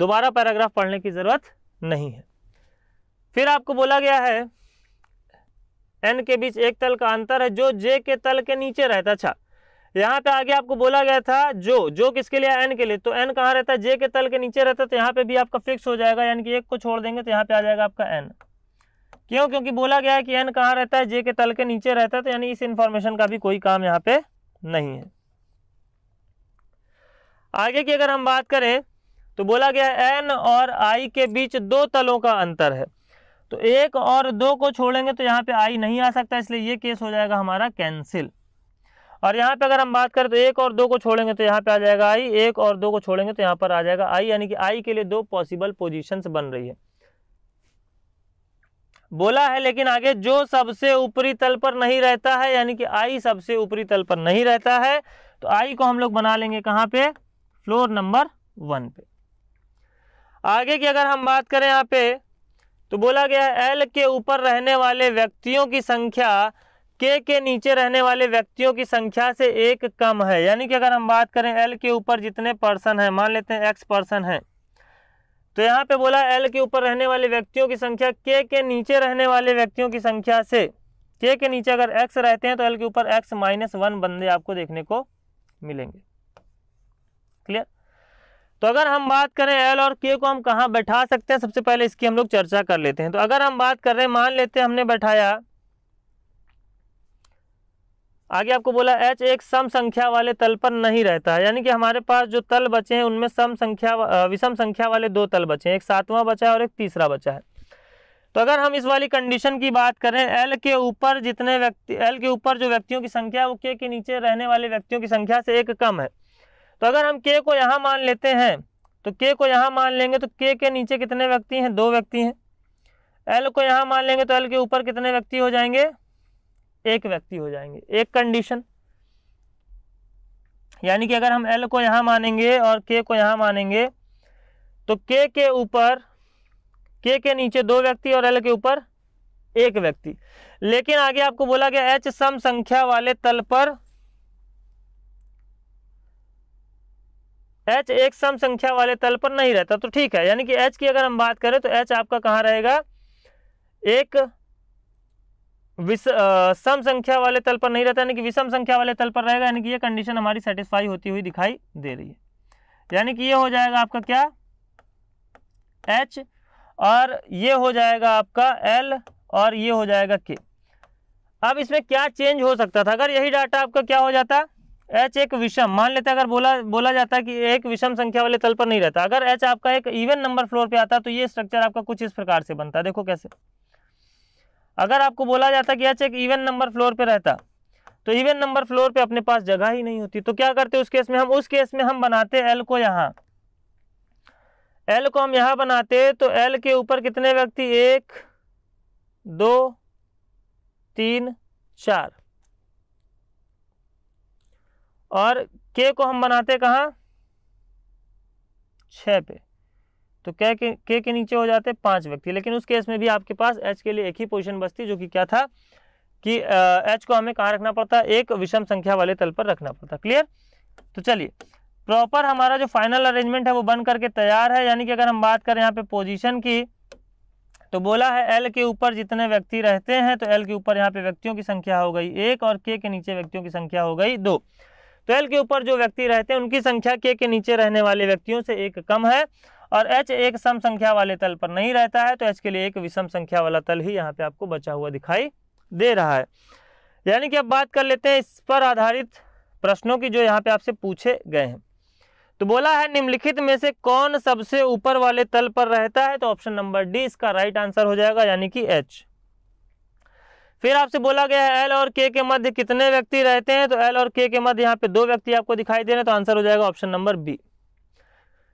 दोबारा पैराग्राफ पढ़ने की ज़रूरत नहीं है फिर आपको बोला गया है एन के बीच एक तल का अंतर है जो जे के तल के नीचे रहता अच्छा यहाँ पे आगे आपको बोला गया था जो जो किसके लिए एन के लिए तो एन कहाँ रहता है जे के तल के नीचे रहता तो यहाँ पे भी आपका फिक्स हो जाएगा यानी कि एक को छोड़ देंगे तो यहाँ पे आ जाएगा आपका एन क्यों क्योंकि बोला गया है कि एन कहाँ रहता है जे के तल के नीचे रहता है तो यानी इस इंफॉर्मेशन का भी कोई काम यहाँ पे नहीं है आगे की अगर हम बात करें तो बोला गया एन और आई के बीच दो तलों का अंतर है तो एक और दो को छोड़ेंगे तो यहाँ पे आई नहीं आ सकता इसलिए ये केस हो जाएगा हमारा कैंसिल और यहाँ पे अगर हम बात करें तो एक और दो को छोड़ेंगे तो यहाँ पे आ जाएगा आई एक और दो को छोड़ेंगे तो यहाँ पर आ जाएगा आई यानी कि आई के लिए दो पॉसिबल पोजिशन बन रही है बोला है लेकिन आगे जो सबसे ऊपरी तल पर नहीं रहता है यानी कि आई सबसे ऊपरी तल पर नहीं रहता है तो आई को हम लोग बना लेंगे कहाँ पे फ्लोर नंबर वन पे आगे की अगर हम बात करें यहाँ पे तो बोला गया है एल के ऊपर रहने वाले व्यक्तियों की संख्या के के नीचे रहने वाले व्यक्तियों की संख्या से एक कम है यानी कि अगर हम बात करें एल के ऊपर जितने पर्सन हैं मान लेते हैं एक्स पर्सन हैं तो यहाँ पे बोला एल के ऊपर रहने वाले व्यक्तियों की संख्या के के नीचे रहने वाले व्यक्तियों की संख्या से के के नीचे अगर एक्स रहते हैं तो एल के ऊपर एक्स माइनस वन बंदे आपको देखने को मिलेंगे क्लियर तो अगर हम बात करें एल और के को हम कहाँ बैठा सकते हैं सबसे पहले इसकी हम लोग चर्चा कर लेते हैं तो अगर हम बात कर रहे हैं मान लेते हैं हमने बैठाया आगे आपको बोला एच एक सम संख्या वाले तल पर नहीं रहता है यानी कि हमारे पास जो तल बचे हैं उनमें सम संख्या विषम संख्या वाले दो तल बचे हैं एक सातवां बचा है और एक तीसरा बचा है तो अगर हम इस वाली कंडीशन की बात करें एल के ऊपर जितने व्यक्ति एल के ऊपर जो व्यक्तियों की संख्या है वो के के नीचे रहने वाले व्यक्तियों की संख्या से एक कम है तो अगर हम के को यहाँ मान लेते हैं तो के को यहाँ मान लेंगे तो के के नीचे कितने व्यक्ति हैं दो व्यक्ति हैं एल को यहाँ मान लेंगे तो एल के ऊपर कितने व्यक्ति हो जाएंगे एक व्यक्ति हो जाएंगे एक कंडीशन यानी कि अगर हम एल को यहां मानेंगे और के को यहां मानेंगे तो के के ऊपर के के नीचे दो व्यक्ति और एल के ऊपर एक व्यक्ति लेकिन आगे आपको बोला गया एच सम संख्या वाले तल पर एच एक सम संख्या वाले तल पर नहीं रहता तो ठीक है यानी कि एच की अगर हम बात करें तो एच आपका कहां रहेगा एक सम संख्या वाले तल पर नहीं रहता यानी कि विषम संख्या वाले तल पर रहेगा यानी कि ये कंडीशन हमारी सेटिस्फाई होती हुई दिखाई दे रही है यानी कि ये हो जाएगा आपका क्या एच और ये हो जाएगा आपका एल और ये हो जाएगा के अब इसमें क्या चेंज हो सकता था अगर यही डाटा आपका क्या हो जाता एच एक विषम मान लेते अगर बोला बोला जाता कि एक विषम संख्या वाले तल पर नहीं रहता अगर एच आपका एक इवन नंबर फ्लोर पे आता तो ये स्ट्रक्चर आपका कुछ इस प्रकार से बनता देखो कैसे अगर आपको बोला जाता कि यह चेक इवन नंबर फ्लोर पे रहता तो इवन नंबर फ्लोर पे अपने पास जगह ही नहीं होती तो क्या करते उस केस में हम उस केस में हम बनाते एल को यहाँ एल को हम यहाँ बनाते तो एल के ऊपर कितने व्यक्ति एक दो तीन चार और के को हम बनाते कहाँ छ पे तो के के के नीचे हो जाते हैं पांच व्यक्ति लेकिन उस केस में भी आपके पास एच के लिए एक ही पोजीशन बचती जो कि क्या था कि एच को हमें कहाँ रखना पड़ता है एक विषम संख्या वाले तल पर रखना पड़ता क्लियर तो चलिए प्रॉपर हमारा जो फाइनल अरेंजमेंट है वो बन करके तैयार है यानी कि अगर हम बात करें यहाँ पे पोजीशन की तो बोला है एल के ऊपर जितने व्यक्ति रहते हैं तो एल के ऊपर यहाँ पे व्यक्तियों की संख्या हो गई एक और के के नीचे व्यक्तियों की संख्या हो गई दो तो एल के ऊपर जो व्यक्ति रहते हैं उनकी संख्या के के नीचे रहने वाले व्यक्तियों से एक कम है और एच एक सम संख्या वाले तल पर नहीं रहता है तो एच के लिए एक विषम संख्या वाला तल ही यहाँ पे आपको बचा हुआ दिखाई दे रहा है यानी कि अब बात कर लेते हैं इस पर आधारित प्रश्नों की जो यहाँ पे आपसे पूछे गए हैं तो बोला है निम्नलिखित में से कौन सबसे ऊपर वाले तल पर रहता है तो ऑप्शन नंबर डी इसका राइट आंसर हो जाएगा यानी कि एच फिर आपसे बोला गया है एल और के के मध्य कितने व्यक्ति रहते हैं तो एल और के के मध्य यहाँ पे दो व्यक्ति आपको दिखाई दे रहे हैं तो आंसर हो जाएगा ऑप्शन नंबर बी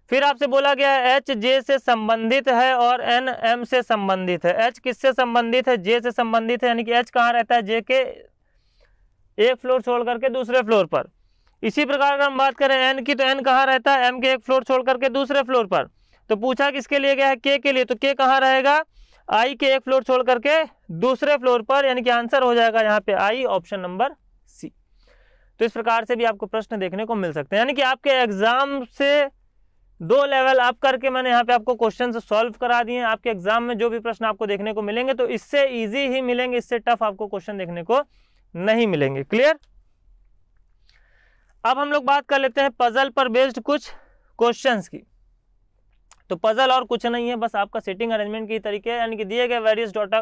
फिर आपसे बोला गया है एच जे से संबंधित है और एन एम से संबंधित है एच किससे संबंधित है जे से संबंधित है यानी कि एच कहाँ रहता है जे के एक फ्लोर छोड़ करके दूसरे फ्लोर पर इसी प्रकार अगर हम बात करें एन की तो एन कहाँ रहता है एम के एक फ्लोर छोड़ करके दूसरे फ्लोर पर तो पूछा किसके लिए गया है के के लिए तो के कहाँ रहेगा आई के एक फ्लोर छोड़ करके दूसरे फ्लोर पर यानी कि आंसर हो जाएगा यहाँ पे आई ऑप्शन नंबर सी तो इस प्रकार से भी आपको प्रश्न देखने को मिल सकते हैं यानी कि आपके एग्जाम से दो लेवल आप करके मैंने यहाँ पे आपको क्वेश्चन सॉल्व करा दिए आपके एग्जाम में जो भी प्रश्न आपको देखने को मिलेंगे तो इससे ईजी ही मिलेंगे इससे टफ आपको क्वेश्चन देखने को नहीं मिलेंगे क्लियर अब हम लोग बात कर लेते हैं पजल पर बेस्ड कुछ क्वेश्चंस की तो पजल और कुछ नहीं है बस आपका सेटिंग अरेंजमेंट की तरीके यानी कि दिए गए वेरियस डाटा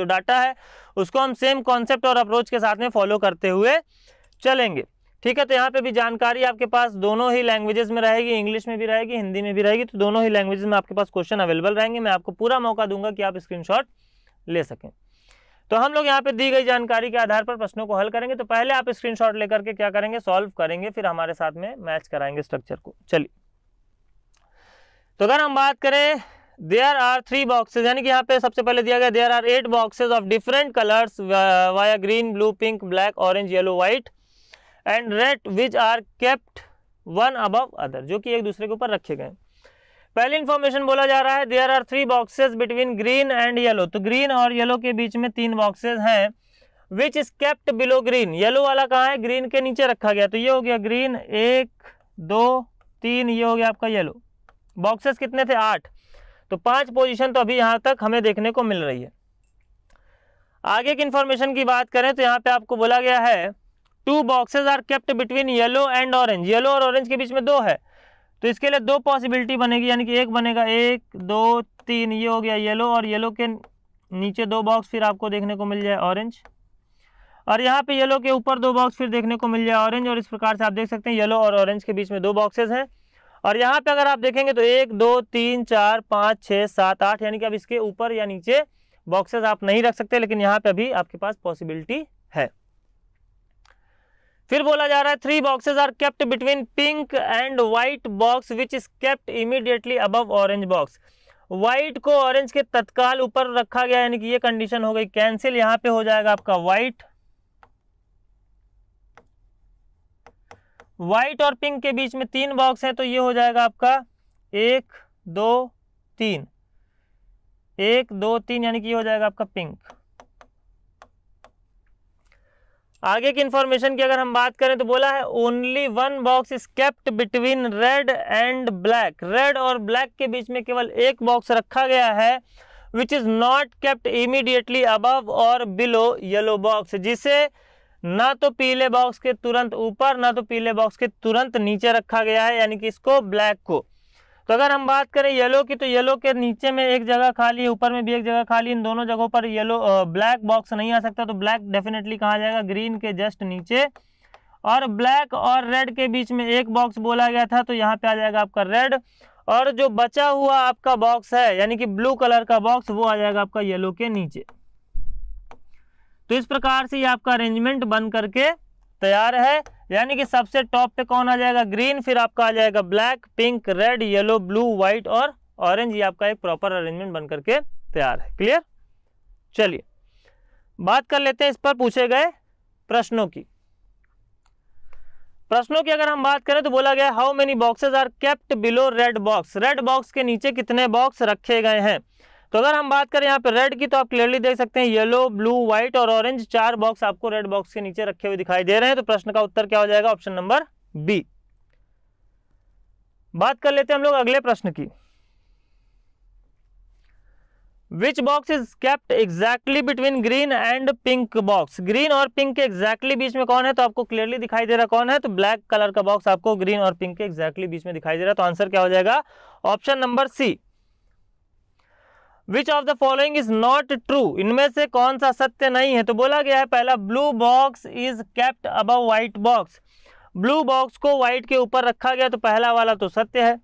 जो डाटा है उसको हम सेम कॉन्सेप्ट और अप्रोच के साथ में फॉलो करते हुए चलेंगे ठीक है तो यहाँ पे भी जानकारी आपके पास दोनों ही लैंग्वेजेस में रहेगी इंग्लिश में भी रहेगी हिंदी में भी रहेगी तो दोनों ही लैंग्वेजेस में आपके पास क्वेश्चन अवेलेबल रहेंगे मैं आपको पूरा मौका दूंगा कि आप स्क्रीनशॉट ले सकें तो हम लोग यहाँ पे दी गई जानकारी के आधार पर प्रश्नों को हल करेंगे तो पहले आप स्क्रीनशॉट लेकर के क्या करेंगे सॉल्व करेंगे फिर हमारे साथ में मैच कराएंगे स्ट्रक्चर को चलिए तो अगर हम बात करें देयर आर थ्री बॉक्सेज यानी कि यहाँ पे सबसे पहले दिया गया there are eight boxes of different colours via green blue pink black orange yellow white and red which are kept one above other जो कि एक दूसरे के ऊपर रखे गए पहली इन्फॉर्मेशन बोला जा रहा है there are three boxes between green and yellow तो ग्रीन और येलो के बीच में तीन बॉक्सेज हैं which is kept below green yellow वाला कहाँ है ग्रीन के नीचे रखा गया तो ये हो गया ग्रीन एक दो तीन ये हो गया आपका येलो बॉक्सेस कितने थे आठ तो पांच पोजीशन तो अभी यहाँ तक हमें देखने को मिल रही है आगे की इन्फॉर्मेशन की बात करें तो यहाँ पे आपको बोला गया है two boxes are kept between yellow and orange yellow और ऑरेंज के बीच में दो है तो इसके लिए दो पॉसिबिलिटी बनेगी यानी कि एक बनेगा एक दो तीन ये हो गया येलो और येलो के नीचे दो बॉक्स फिर आपको देखने को मिल जाए ऑरेंज और यहाँ पे येलो के ऊपर दो बॉक्स फिर देखने को मिल जाए ऑरेंज और इस प्रकार से आप देख सकते हैं येलो और ऑरेंज के बीच में दो बॉक्सेज हैं और यहाँ पे अगर आप देखेंगे तो एक दो तीन चार पाँच छः सात आठ यानी कि अब इसके ऊपर या नीचे बॉक्सेज आप नहीं रख सकते लेकिन यहाँ पे अभी आपके पास पॉसिबिलिटी है फिर बोला जा रहा है three boxes are kept between pink and white box which is kept immediately above orange box white को ऑरेंज के तत्काल ऊपर रखा गया यानी कि ये कंडीशन हो गई कैंसिल यहां पे हो जाएगा आपका व्हाइट व्हाइट और पिंक के बीच में तीन बॉक्स है तो ये हो जाएगा आपका एक दो तीन एक दो तीन यानी कि ये हो जाएगा आपका पिंक आगे की इन्फॉर्मेशन की अगर हम बात करें तो बोला है only one box is kept between red and black red और ब्लैक के बीच में केवल एक बॉक्स रखा गया है which is not kept immediately above और बिलो येलो बॉक्स जिसे ना तो पीले बॉक्स के तुरंत ऊपर ना तो पीले बॉक्स के तुरंत नीचे रखा गया है यानी कि इसको ब्लैक को तो अगर हम बात करें येलो की तो येलो के नीचे में एक जगह खाली है ऊपर में भी एक जगह खाली इन दोनों जगहों पर येलो ब्लैक बॉक्स नहीं आ सकता तो ब्लैक डेफिनेटली कहा जाएगा ग्रीन के जस्ट नीचे और ब्लैक और रेड के बीच में एक बॉक्स बोला गया था तो यहाँ पे आ जाएगा आपका रेड और जो बचा हुआ आपका बॉक्स है यानी कि ब्लू कलर का बॉक्स वो आ जाएगा आपका येलो के नीचे तो इस प्रकार से ये आपका अरेंजमेंट बन करके तैयार है यानी कि सबसे टॉप पे कौन आ जाएगा ग्रीन फिर आपका आ जाएगा black pink red yellow blue white और ऑरेंज ये आपका एक प्रॉपर अरेंजमेंट बन करके तैयार है क्लियर चलिए बात कर लेते हैं इस पर पूछे गए प्रश्नों की प्रश्नों की अगर हम बात करें तो बोला गया how many boxes are kept below red box red box के नीचे कितने बॉक्स रखे गए हैं तो अगर हम बात करें यहाँ पे रेड की तो आप क्लियरली देख सकते हैं येलो ब्लू व्हाइट और ऑरेंज चार बॉक्स आपको रेड बॉक्स के नीचे रखे हुए दिखाई दे रहे हैं तो प्रश्न का उत्तर क्या हो जाएगा ऑप्शन नंबर बी बात कर लेते हैं हम लोग अगले प्रश्न की which box is kept exactly between green and pink box green और पिंक के एग्जैक्टली बीच में कौन है तो आपको क्लियरली दिखाई दे रहा कौन है तो ब्लैक कलर का बॉक्स आपको ग्रीन और पिंक के एग्जैक्टली बीच में दिखाई दे रहा है तो आंसर क्या हो जाएगा option number C which of the following is not true इनमें से कौन सा सत्य नहीं है तो बोला गया है पहला blue box is kept above white box blue box को व्हाइट के ऊपर रखा गया तो पहला वाला तो सत्य है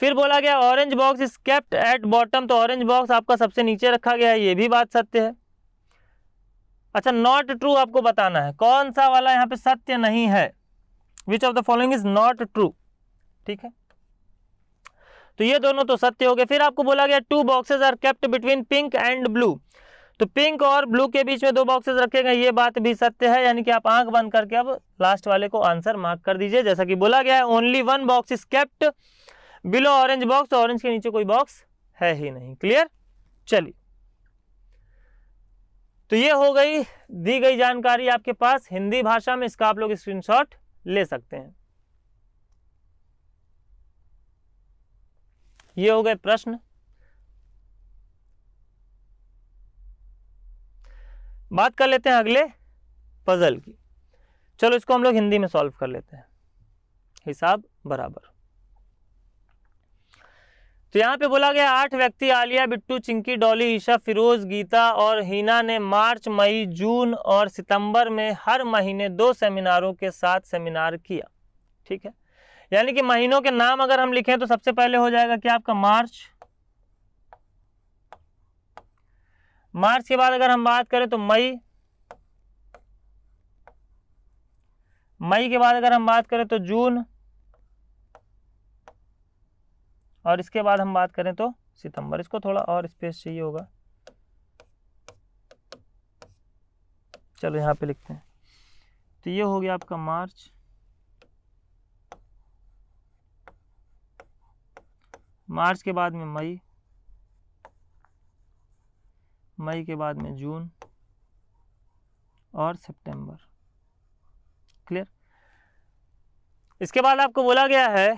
फिर बोला गया orange box is kept at bottom तो ऑरेंज बॉक्स आपका सबसे नीचे रखा गया है ये भी बात सत्य है अच्छा नॉट ट्रू आपको बताना है कौन सा वाला यहाँ पे सत्य नहीं है which of the following is not true ठीक है तो ये दोनों तो सत्य हो गए फिर आपको बोला गया two boxes are kept between pink and blue तो पिंक और ब्लू के बीच में दो बॉक्सेस रखे गए ये बात भी सत्य है यानी कि आप आंख बंद करके अब लास्ट वाले को आंसर मार्क कर दीजिए जैसा कि बोला गया है only one box is kept below orange box orange के नीचे कोई बॉक्स है ही नहीं क्लियर चलिए तो ये हो गई दी गई जानकारी आपके पास हिंदी भाषा में इसका आप लोग स्क्रीनशॉट ले सकते हैं ये हो गए प्रश्न बात कर लेते हैं अगले पजल की चलो इसको हम लोग हिंदी में सॉल्व कर लेते हैं हिसाब बराबर तो यहां पे बोला गया आठ व्यक्ति आलिया बिट्टू चिंकी डॉली ईशा फिरोज गीता और हीना ने मार्च मई जून और सितंबर में हर महीने दो सेमिनारों के साथ सेमिनार किया ठीक है यानी कि महीनों के नाम अगर हम लिखें तो सबसे पहले हो जाएगा क्या आपका मार्च मार्च के बाद अगर हम बात करें तो मई मई के बाद अगर हम बात करें तो जून और इसके बाद हम बात करें तो सितंबर इसको थोड़ा और स्पेस चाहिए होगा चलो यहाँ पे लिखते हैं तो ये हो गया आपका मार्च मार्च के बाद में मई मई के बाद में जून और सितंबर क्लियर इसके बाद आपको बोला गया है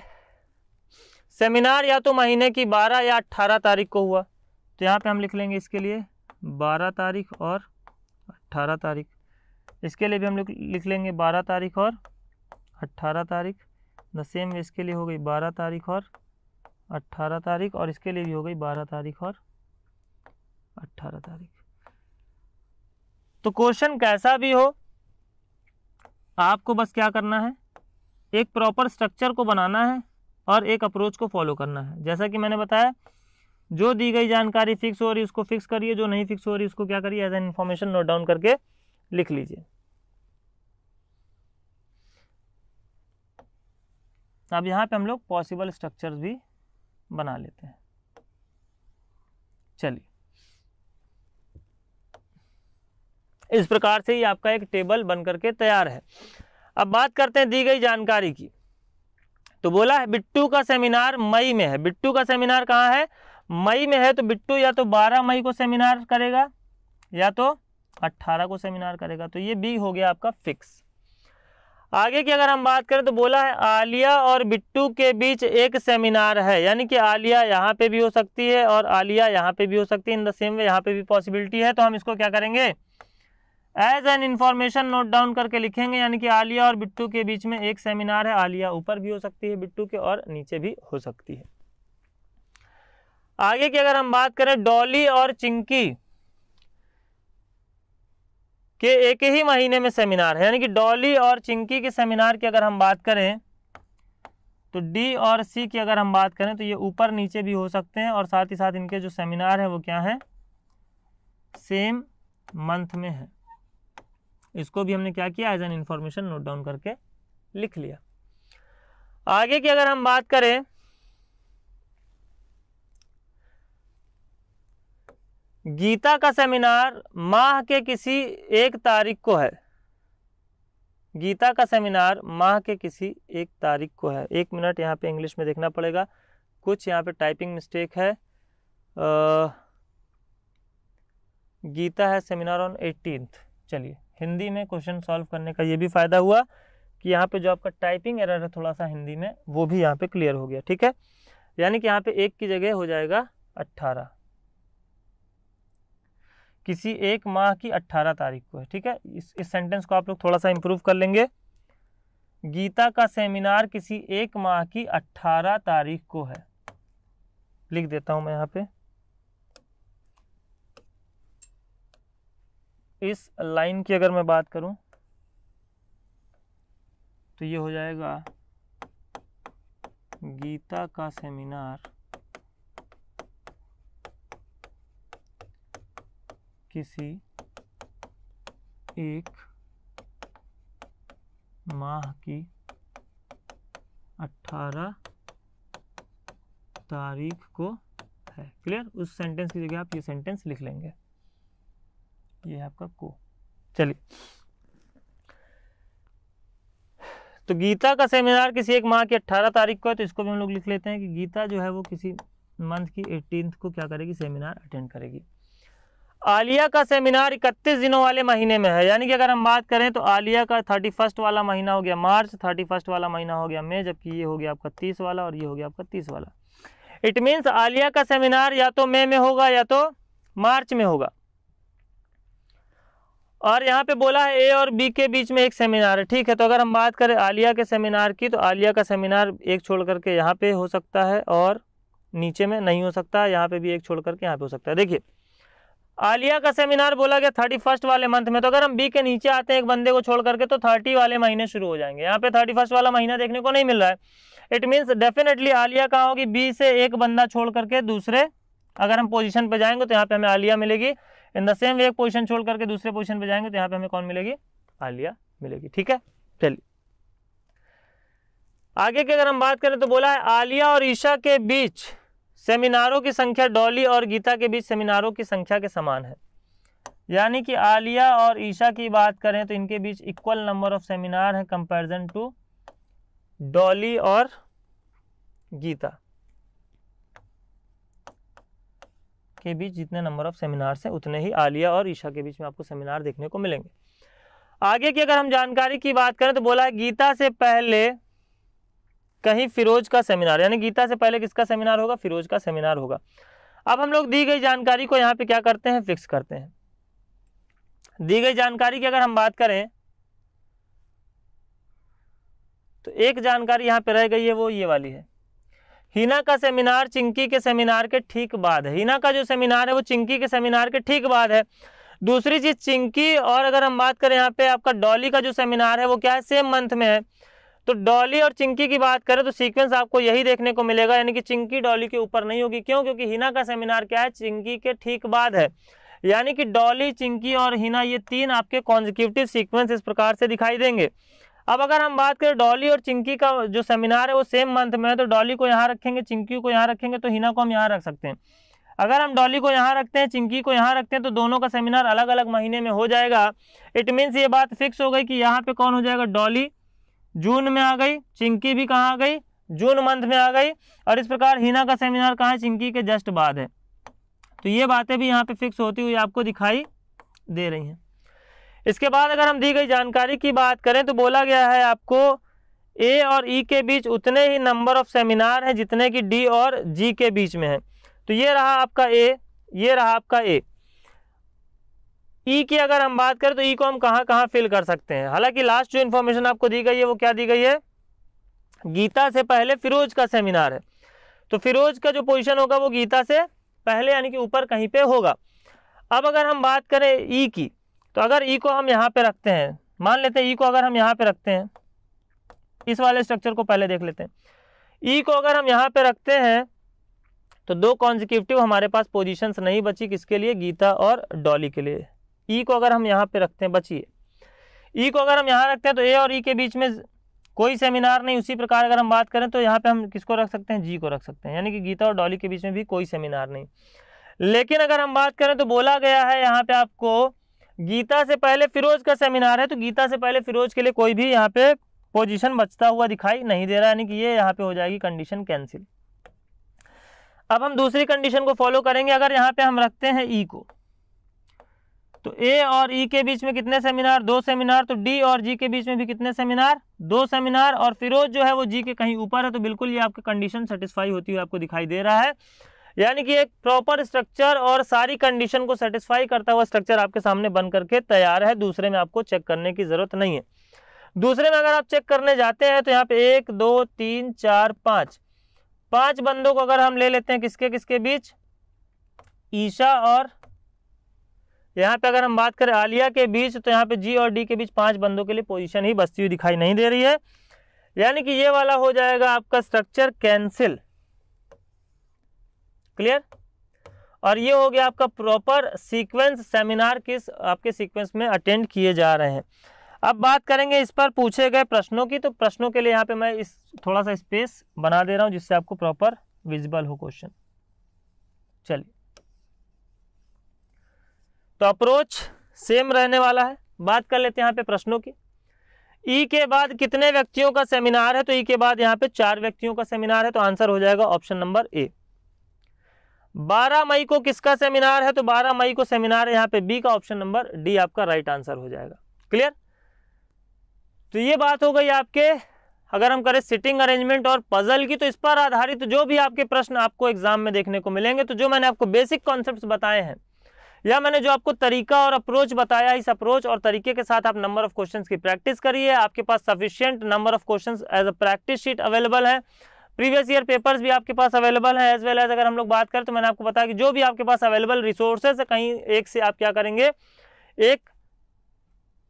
सेमिनार या तो महीने की बारह या 18 तारीख को हुआ तो यहाँ पे हम लिख लेंगे इसके लिए बारह तारीख और 18 तारीख इसके लिए भी हम लिख लेंगे बारह तारीख और अट्ठारह तारीख द सेम इसके लिए हो गई बारह तारीख और अट्ठारह तारीख और इसके लिए भी हो गई बारह तारीख और अट्ठारह तारीख तो क्वेश्चन कैसा भी हो आपको बस क्या करना है एक प्रॉपर स्ट्रक्चर को बनाना है और एक अप्रोच को फॉलो करना है जैसा कि मैंने बताया जो दी गई जानकारी फिक्स हो रही उसको फिक्स करिए जो नहीं फिक्स हो रही उसको क्या करिए as an information note down करके लिख लीजिए अब यहाँ पे हम लोग पॉसिबल स्ट्रक्चर्स भी बना लेते हैं चलिए इस प्रकार से ही आपका एक टेबल बन करके तैयार है अब बात करते हैं दी गई जानकारी की तो बोला है बिट्टू का सेमिनार मई में है बिट्टू का सेमिनार कहाँ है मई में है तो बिट्टू या तो 12 मई को सेमिनार करेगा या तो 18 को सेमिनार करेगा तो ये बी हो गया आपका फिक्स आगे की अगर हम बात करें तो बोला है आलिया और बिट्टू के बीच एक सेमिनार है यानी कि आलिया यहाँ पे भी हो सकती है और आलिया यहाँ पे भी हो सकती है इन द सेम वे यहाँ पे भी पॉसिबिलिटी है तो हम इसको क्या करेंगे as an information note down करके लिखेंगे यानी कि आलिया और बिट्टू के बीच में एक सेमिनार है आलिया ऊपर भी हो सकती है बिट्टू के और नीचे भी हो सकती है आगे की अगर हम बात करें डॉली और चिंकी कि एक ही महीने में सेमिनार है यानी कि डॉली और चिंकी के सेमिनार की अगर हम बात करें तो डी और सी की अगर हम बात करें तो ये ऊपर नीचे भी हो सकते हैं और साथ ही साथ इनके जो सेमिनार है वो क्या है सेम मंथ में है इसको भी हमने क्या किया as an information note down करके लिख लिया आगे की अगर हम बात करें गीता का सेमिनार माह के किसी एक तारीख को है गीता का सेमिनार माह के किसी एक तारीख को है एक मिनट यहाँ पे इंग्लिश में देखना पड़ेगा कुछ यहाँ पे टाइपिंग मिस्टेक है आ, गीता है सेमिनार ऑन एटीनथ चलिए हिंदी में क्वेश्चन सॉल्व करने का ये भी फ़ायदा हुआ कि यहाँ पे जो आपका टाइपिंग एरर है थोड़ा सा हिंदी में वो भी यहाँ पे क्लियर हो गया ठीक है यानी कि यहाँ पे एक की जगह हो जाएगा अट्ठारह किसी एक माह की अट्ठारह तारीख को है ठीक है इस इस सेंटेंस को आप लोग थोड़ा सा इम्प्रूव कर लेंगे गीता का सेमिनार किसी एक माह की अट्ठारह तारीख को है लिख देता हूं मैं यहाँ पे इस लाइन की अगर मैं बात करूं तो ये हो जाएगा गीता का सेमिनार किसी एक माह की अट्ठारह तारीख को है क्लियर उस सेंटेंस की जगह आप ये सेंटेंस लिख लेंगे ये आपका को चलिए तो गीता का सेमिनार किसी एक माह की 18 तारीख को है तो इसको भी हम लोग लिख लेते हैं कि गीता जो है वो किसी मंथ की एटीनथ को क्या करेगी सेमिनार अटेंड करेगी आलिया का सेमिनार इकतीस दिनों वाले महीने में है यानी कि अगर हम बात करें तो आलिया का थर्टी फर्स्ट वाला महीना हो गया मार्च थर्टी फर्स्ट वाला महीना हो गया मई जबकि ये हो गया आपका तीस वाला और ये हो गया आपका तीस वाला इट मीन्स आलिया का सेमिनार या तो मई में होगा या तो मार्च में होगा और यहाँ पे बोला है ए और बी के बीच में एक सेमिनार है ठीक है तो अगर हम बात करें आलिया के सेमिनार की तो आलिया का सेमिनार एक छोड़ करके यहाँ पे हो सकता है और नीचे में नहीं हो सकता है यहाँ पे भी एक छोड़ करके यहाँ पे हो सकता है देखिए आलिया का सेमिनार बोला गया थर्टी फर्स्ट वाले मंथ में तो अगर हम बी के नीचे आते हैं एक बंदे को छोड़ करके तो थर्टी वाले महीने शुरू हो जाएंगे यहाँ पे थर्टी फर्स्ट वाला महीना देखने को नहीं मिल रहा है इट मीन्स डेफिनेटली आलिया कहाँ होगी बी से एक बंदा छोड़ करके दूसरे अगर हम पोजिशन पर जाएंगे तो यहाँ पे हमें आलिया मिलेगी इन द सेम वे एक पोजिशन छोड़ करके दूसरे पोजिशन पर जाएंगे तो यहाँ पे हमें कौन मिलेगी आलिया मिलेगी ठीक है चलिए आगे की अगर हम बात करें तो बोला है आलिया और ईशा के बीच सेमिनारों की संख्या डॉली और गीता के बीच सेमिनारों की संख्या के समान है यानी कि आलिया और ईशा की बात करें तो इनके बीच इक्वल नंबर ऑफ सेमिनार हैं कंपैरिजन टू डॉली और गीता के बीच जितने नंबर ऑफ सेमिनार्स हैं उतने ही आलिया और ईशा के बीच में आपको सेमिनार देखने को मिलेंगे आगे की अगर हम जानकारी की बात करें तो बोला गीता से पहले कहीं फिरोज का सेमिनार यानी गीता से पहले किसका सेमिनार होगा फिरोज का सेमिनार होगा अब हम लोग दी गई जानकारी को यहाँ पे क्या करते हैं फिक्स करते हैं दी गई जानकारी की अगर हम बात करें तो एक जानकारी यहाँ पे रह गई है वो ये वाली है हिना का सेमिनार चिंकी के सेमिनार के ठीक बाद है हिना का जो सेमिनार है वो चिंकी के सेमिनार के ठीक बाद है दूसरी चीज़ चिंकी और अगर हम बात करें यहाँ पे आपका डॉली का जो सेमिनार है वो क्या है सेम मंथ में है तो डॉली और चिंकी की बात करें तो सीक्वेंस आपको यही देखने को मिलेगा यानी कि चिंकी डॉली के ऊपर नहीं होगी क्यों क्योंकि हिना का सेमिनार क्या है चिंकी के ठीक बाद है यानी कि डॉली चिंकी और हिना ये तीन आपके कॉन्जिक्यूटिव सीक्वेंस इस प्रकार से दिखाई देंगे अब अगर हम बात करें डॉली और चिंकी का जो सेमिनार है वो सेम मंथ में है तो डॉली को यहाँ रखेंगे चिंकी को यहाँ रखेंगे तो हिना को हम यहाँ रख सकते हैं अगर हम डॉली को यहाँ रखते हैं चिंकी को यहाँ रखते हैं तो दोनों का सेमिनार अलग अलग महीने में हो जाएगा इट मीन्स ये बात फिक्स हो गई कि यहाँ पे कौन हो जाएगा डॉली जून में आ गई चिंकी भी कहाँ आ गई जून मंथ में आ गई और इस प्रकार हिना का सेमिनार कहाँ है चिंकी के जस्ट बाद है तो ये बातें भी यहाँ पे फिक्स होती हुई आपको दिखाई दे रही हैं इसके बाद अगर हम दी गई जानकारी की बात करें तो बोला गया है आपको ए और ई e के बीच उतने ही नंबर ऑफ सेमिनार हैं जितने कि डी और जी के बीच में है तो ये रहा आपका ए ये रहा आपका ए ई e की अगर हम बात करें तो ई e को हम कहाँ कहाँ फिल कर सकते हैं हालांकि लास्ट जो इन्फॉर्मेशन आपको दी गई है वो क्या दी गई है गीता से पहले फिरोज का सेमिनार है तो फिरोज का जो पोजीशन होगा वो गीता से पहले यानी कि ऊपर कहीं पे होगा अब अगर हम बात करें ई e की तो अगर ई e को हम यहाँ पे रखते हैं मान लेते हैं ई e को अगर हम यहाँ पे रखते हैं इस वाले स्ट्रक्चर को पहले देख लेते हैं ई को अगर हम यहाँ पे रखते हैं तो दो कॉन्जिक्यूटिव हमारे पास पोजीशंस नहीं बची किसके लिए गीता और डॉली के लिए ई e को अगर हम यहाँ पे रखते हैं बचिए ई e को अगर हम यहाँ रखते हैं तो ए और ई e के बीच में कोई सेमिनार नहीं उसी प्रकार अगर हम बात करें तो यहाँ पे हम किसको रख सकते हैं जी को रख सकते हैं यानी कि गीता और डॉली के बीच में भी कोई सेमिनार नहीं लेकिन अगर हम बात करें तो बोला गया है यहाँ पे आपको गीता से पहले फिरोज का सेमिनार है तो गीता से पहले फिरोज के लिए कोई भी यहाँ पे पोजिशन बचता हुआ दिखाई नहीं दे रहा यानी कि ये यहाँ पे हो जाएगी कंडीशन कैंसिल अब हम दूसरी कंडीशन को फॉलो करेंगे अगर यहाँ पे हम रखते हैं ई को तो ए और ई e के बीच में कितने सेमिनार दो सेमिनार तो डी और जी के बीच में भी कितने सेमिनार दो सेमिनार और फिरोज जो है वो जी के कहीं ऊपर है तो बिल्कुल ये आपकी कंडीशन सेटिस्फाई होती हुई आपको दिखाई दे रहा है यानी कि एक प्रॉपर स्ट्रक्चर और सारी कंडीशन को सेटिस्फाई करता हुआ स्ट्रक्चर आपके सामने बन करके तैयार है दूसरे में आपको चेक करने की ज़रूरत नहीं है दूसरे में अगर आप चेक करने जाते हैं तो यहाँ पे एक दो तीन चार पांच पांच बंदों को अगर हम ले लेते हैं किसके किसके बीच ईशा और यहाँ पे अगर हम बात करें आलिया के बीच तो यहाँ पे जी और डी के बीच पांच बंदों के लिए पोजीशन ही बसती हुई दिखाई नहीं दे रही है यानी कि ये वाला हो जाएगा आपका स्ट्रक्चर कैंसिल क्लियर और ये हो गया आपका प्रॉपर सीक्वेंस सेमिनार किस आपके सीक्वेंस में अटेंड किए जा रहे हैं अब बात करेंगे इस पर पूछे गए प्रश्नों की तो प्रश्नों के लिए यहाँ पे मैं इस थोड़ा सा स्पेस बना दे रहा हूँ जिससे आपको प्रॉपर विजिबल हो क्वेश्चन चलिए तो अप्रोच सेम रहने वाला है बात कर लेते हैं यहाँ पे प्रश्नों की ई e के बाद कितने व्यक्तियों का सेमिनार है तो ई e के बाद यहाँ पे चार व्यक्तियों का सेमिनार है तो आंसर हो जाएगा ऑप्शन नंबर ए 12 मई को किसका सेमिनार है तो 12 मई को सेमिनार है यहाँ पे बी का ऑप्शन नंबर डी आपका राइट आंसर हो जाएगा क्लियर तो ये बात हो गई आपके अगर हम करें सिटिंग अरेंजमेंट और पजल की तो इस पर आधारित जो भी आपके प्रश्न आपको एग्जाम में देखने को मिलेंगे तो जो मैंने आपको बेसिक कॉन्सेप्ट बताए हैं या मैंने जो आपको तरीका और अप्रोच बताया इस अप्रोच और तरीके के साथ आप नंबर ऑफ क्वेश्चन की प्रैक्टिस करिए आपके पास sufficient number of question as a practice sheet available है प्रीवियस ईयर पेपर्स भी आपके पास अवेलेबल है एज वेल एज अगर हम लोग बात करें तो मैंने आपको बताया कि जो भी आपके पास अवेलेबल रिसोर्सेज है कहीं एक से आप क्या करेंगे एक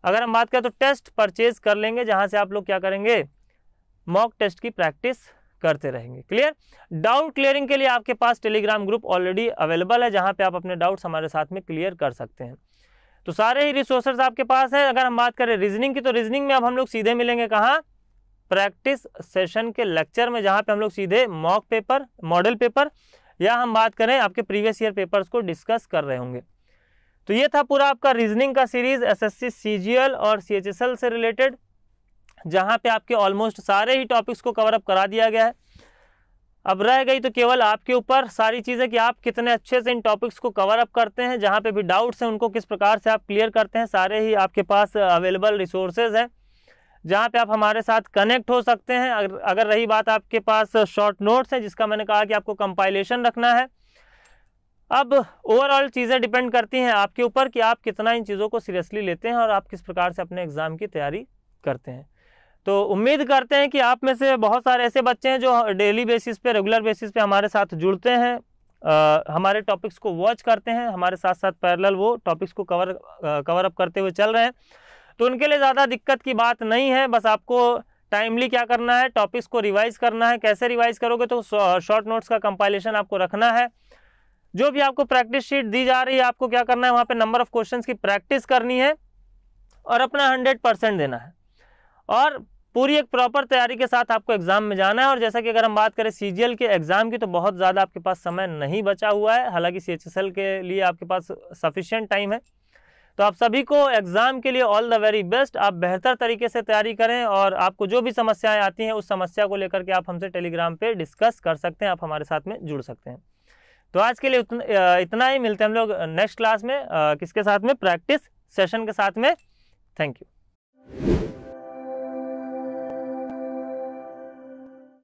अगर हम बात करें तो टेस्ट परचेज कर लेंगे जहाँ से आप लोग क्या करेंगे मॉक टेस्ट की प्रैक्टिस करते रहेंगे क्लियर डाउट क्लियरिंग के लिए आपके पास टेलीग्राम ग्रुप ऑलरेडी अवेलेबल है जहां पे आप अपने डाउट्स हमारे साथ में क्लियर कर सकते हैं तो सारे ही रिसोर्सेज आपके पास हैं अगर हम बात करें रीजनिंग की तो रीजनिंग में अब हम लोग सीधे मिलेंगे कहाँ प्रैक्टिस सेशन के लेक्चर में जहाँ पर हम लोग सीधे मॉक पेपर मॉडल पेपर या हम बात करें आपके प्रीवियस ईयर पेपर्स को डिस्कस कर रहे होंगे तो ये था पूरा आपका रीजनिंग का सीरीज एस एस और सी से रिलेटेड जहाँ पे आपके ऑलमोस्ट सारे ही टॉपिक्स को कवर अप करा दिया गया है अब रह गई तो केवल आपके ऊपर सारी चीज़ें कि आप कितने अच्छे से इन टॉपिक्स को कवर अप करते हैं जहाँ पे भी डाउट्स हैं उनको किस प्रकार से आप क्लियर करते हैं सारे ही आपके पास अवेलेबल रिसोर्सेज हैं जहाँ पे आप हमारे साथ कनेक्ट हो सकते हैं अगर अगर रही बात आपके पास शॉर्ट नोट्स हैं जिसका मैंने कहा कि आपको कंपाइलेशन रखना है अब ओवरऑल चीज़ें डिपेंड करती हैं आपके ऊपर कि आप कितना इन चीज़ों को सीरियसली लेते हैं और आप किस प्रकार से अपने एग्ज़ाम की तैयारी करते हैं तो उम्मीद करते हैं कि आप में से बहुत सारे ऐसे बच्चे हैं जो डेली बेसिस पे रेगुलर बेसिस पे हमारे साथ जुड़ते हैं आ, हमारे टॉपिक्स को वॉच करते हैं हमारे साथ साथ पैरल वो टॉपिक्स को कवर कवर अप करते हुए चल रहे हैं तो उनके लिए ज़्यादा दिक्कत की बात नहीं है बस आपको टाइमली क्या करना है टॉपिक्स को रिवाइज़ करना है कैसे रिवाइज़ करोगे तो शॉर्ट नोट्स का कंपाइलेशन आपको रखना है जो भी आपको प्रैक्टिस शीट दी जा रही है आपको क्या करना है वहाँ पे नंबर ऑफ क्वेश्चंस की प्रैक्टिस करनी है और अपना हंड्रेड परसेंट देना है और पूरी एक प्रॉपर तैयारी के साथ आपको एग्जाम में जाना है और जैसा कि अगर हम बात करें सी के एग्जाम की तो बहुत ज़्यादा आपके पास समय नहीं बचा हुआ है हालांकि सी के लिए आपके पास सफिशियंट टाइम है तो आप सभी को एग्ज़ाम के लिए ऑल द वेरी बेस्ट आप बेहतर तरीके से तैयारी करें और आपको जो भी समस्याएं आती हैं उस समस्या को लेकर के आप हमसे टेलीग्राम पे डिस्कस कर सकते हैं आप हमारे साथ में जुड़ सकते हैं तो आज के लिए इतना ही मिलते हैं हम लोग नेक्स्ट क्लास में किसके साथ में प्रैक्टिस सेशन के साथ में थैंक यू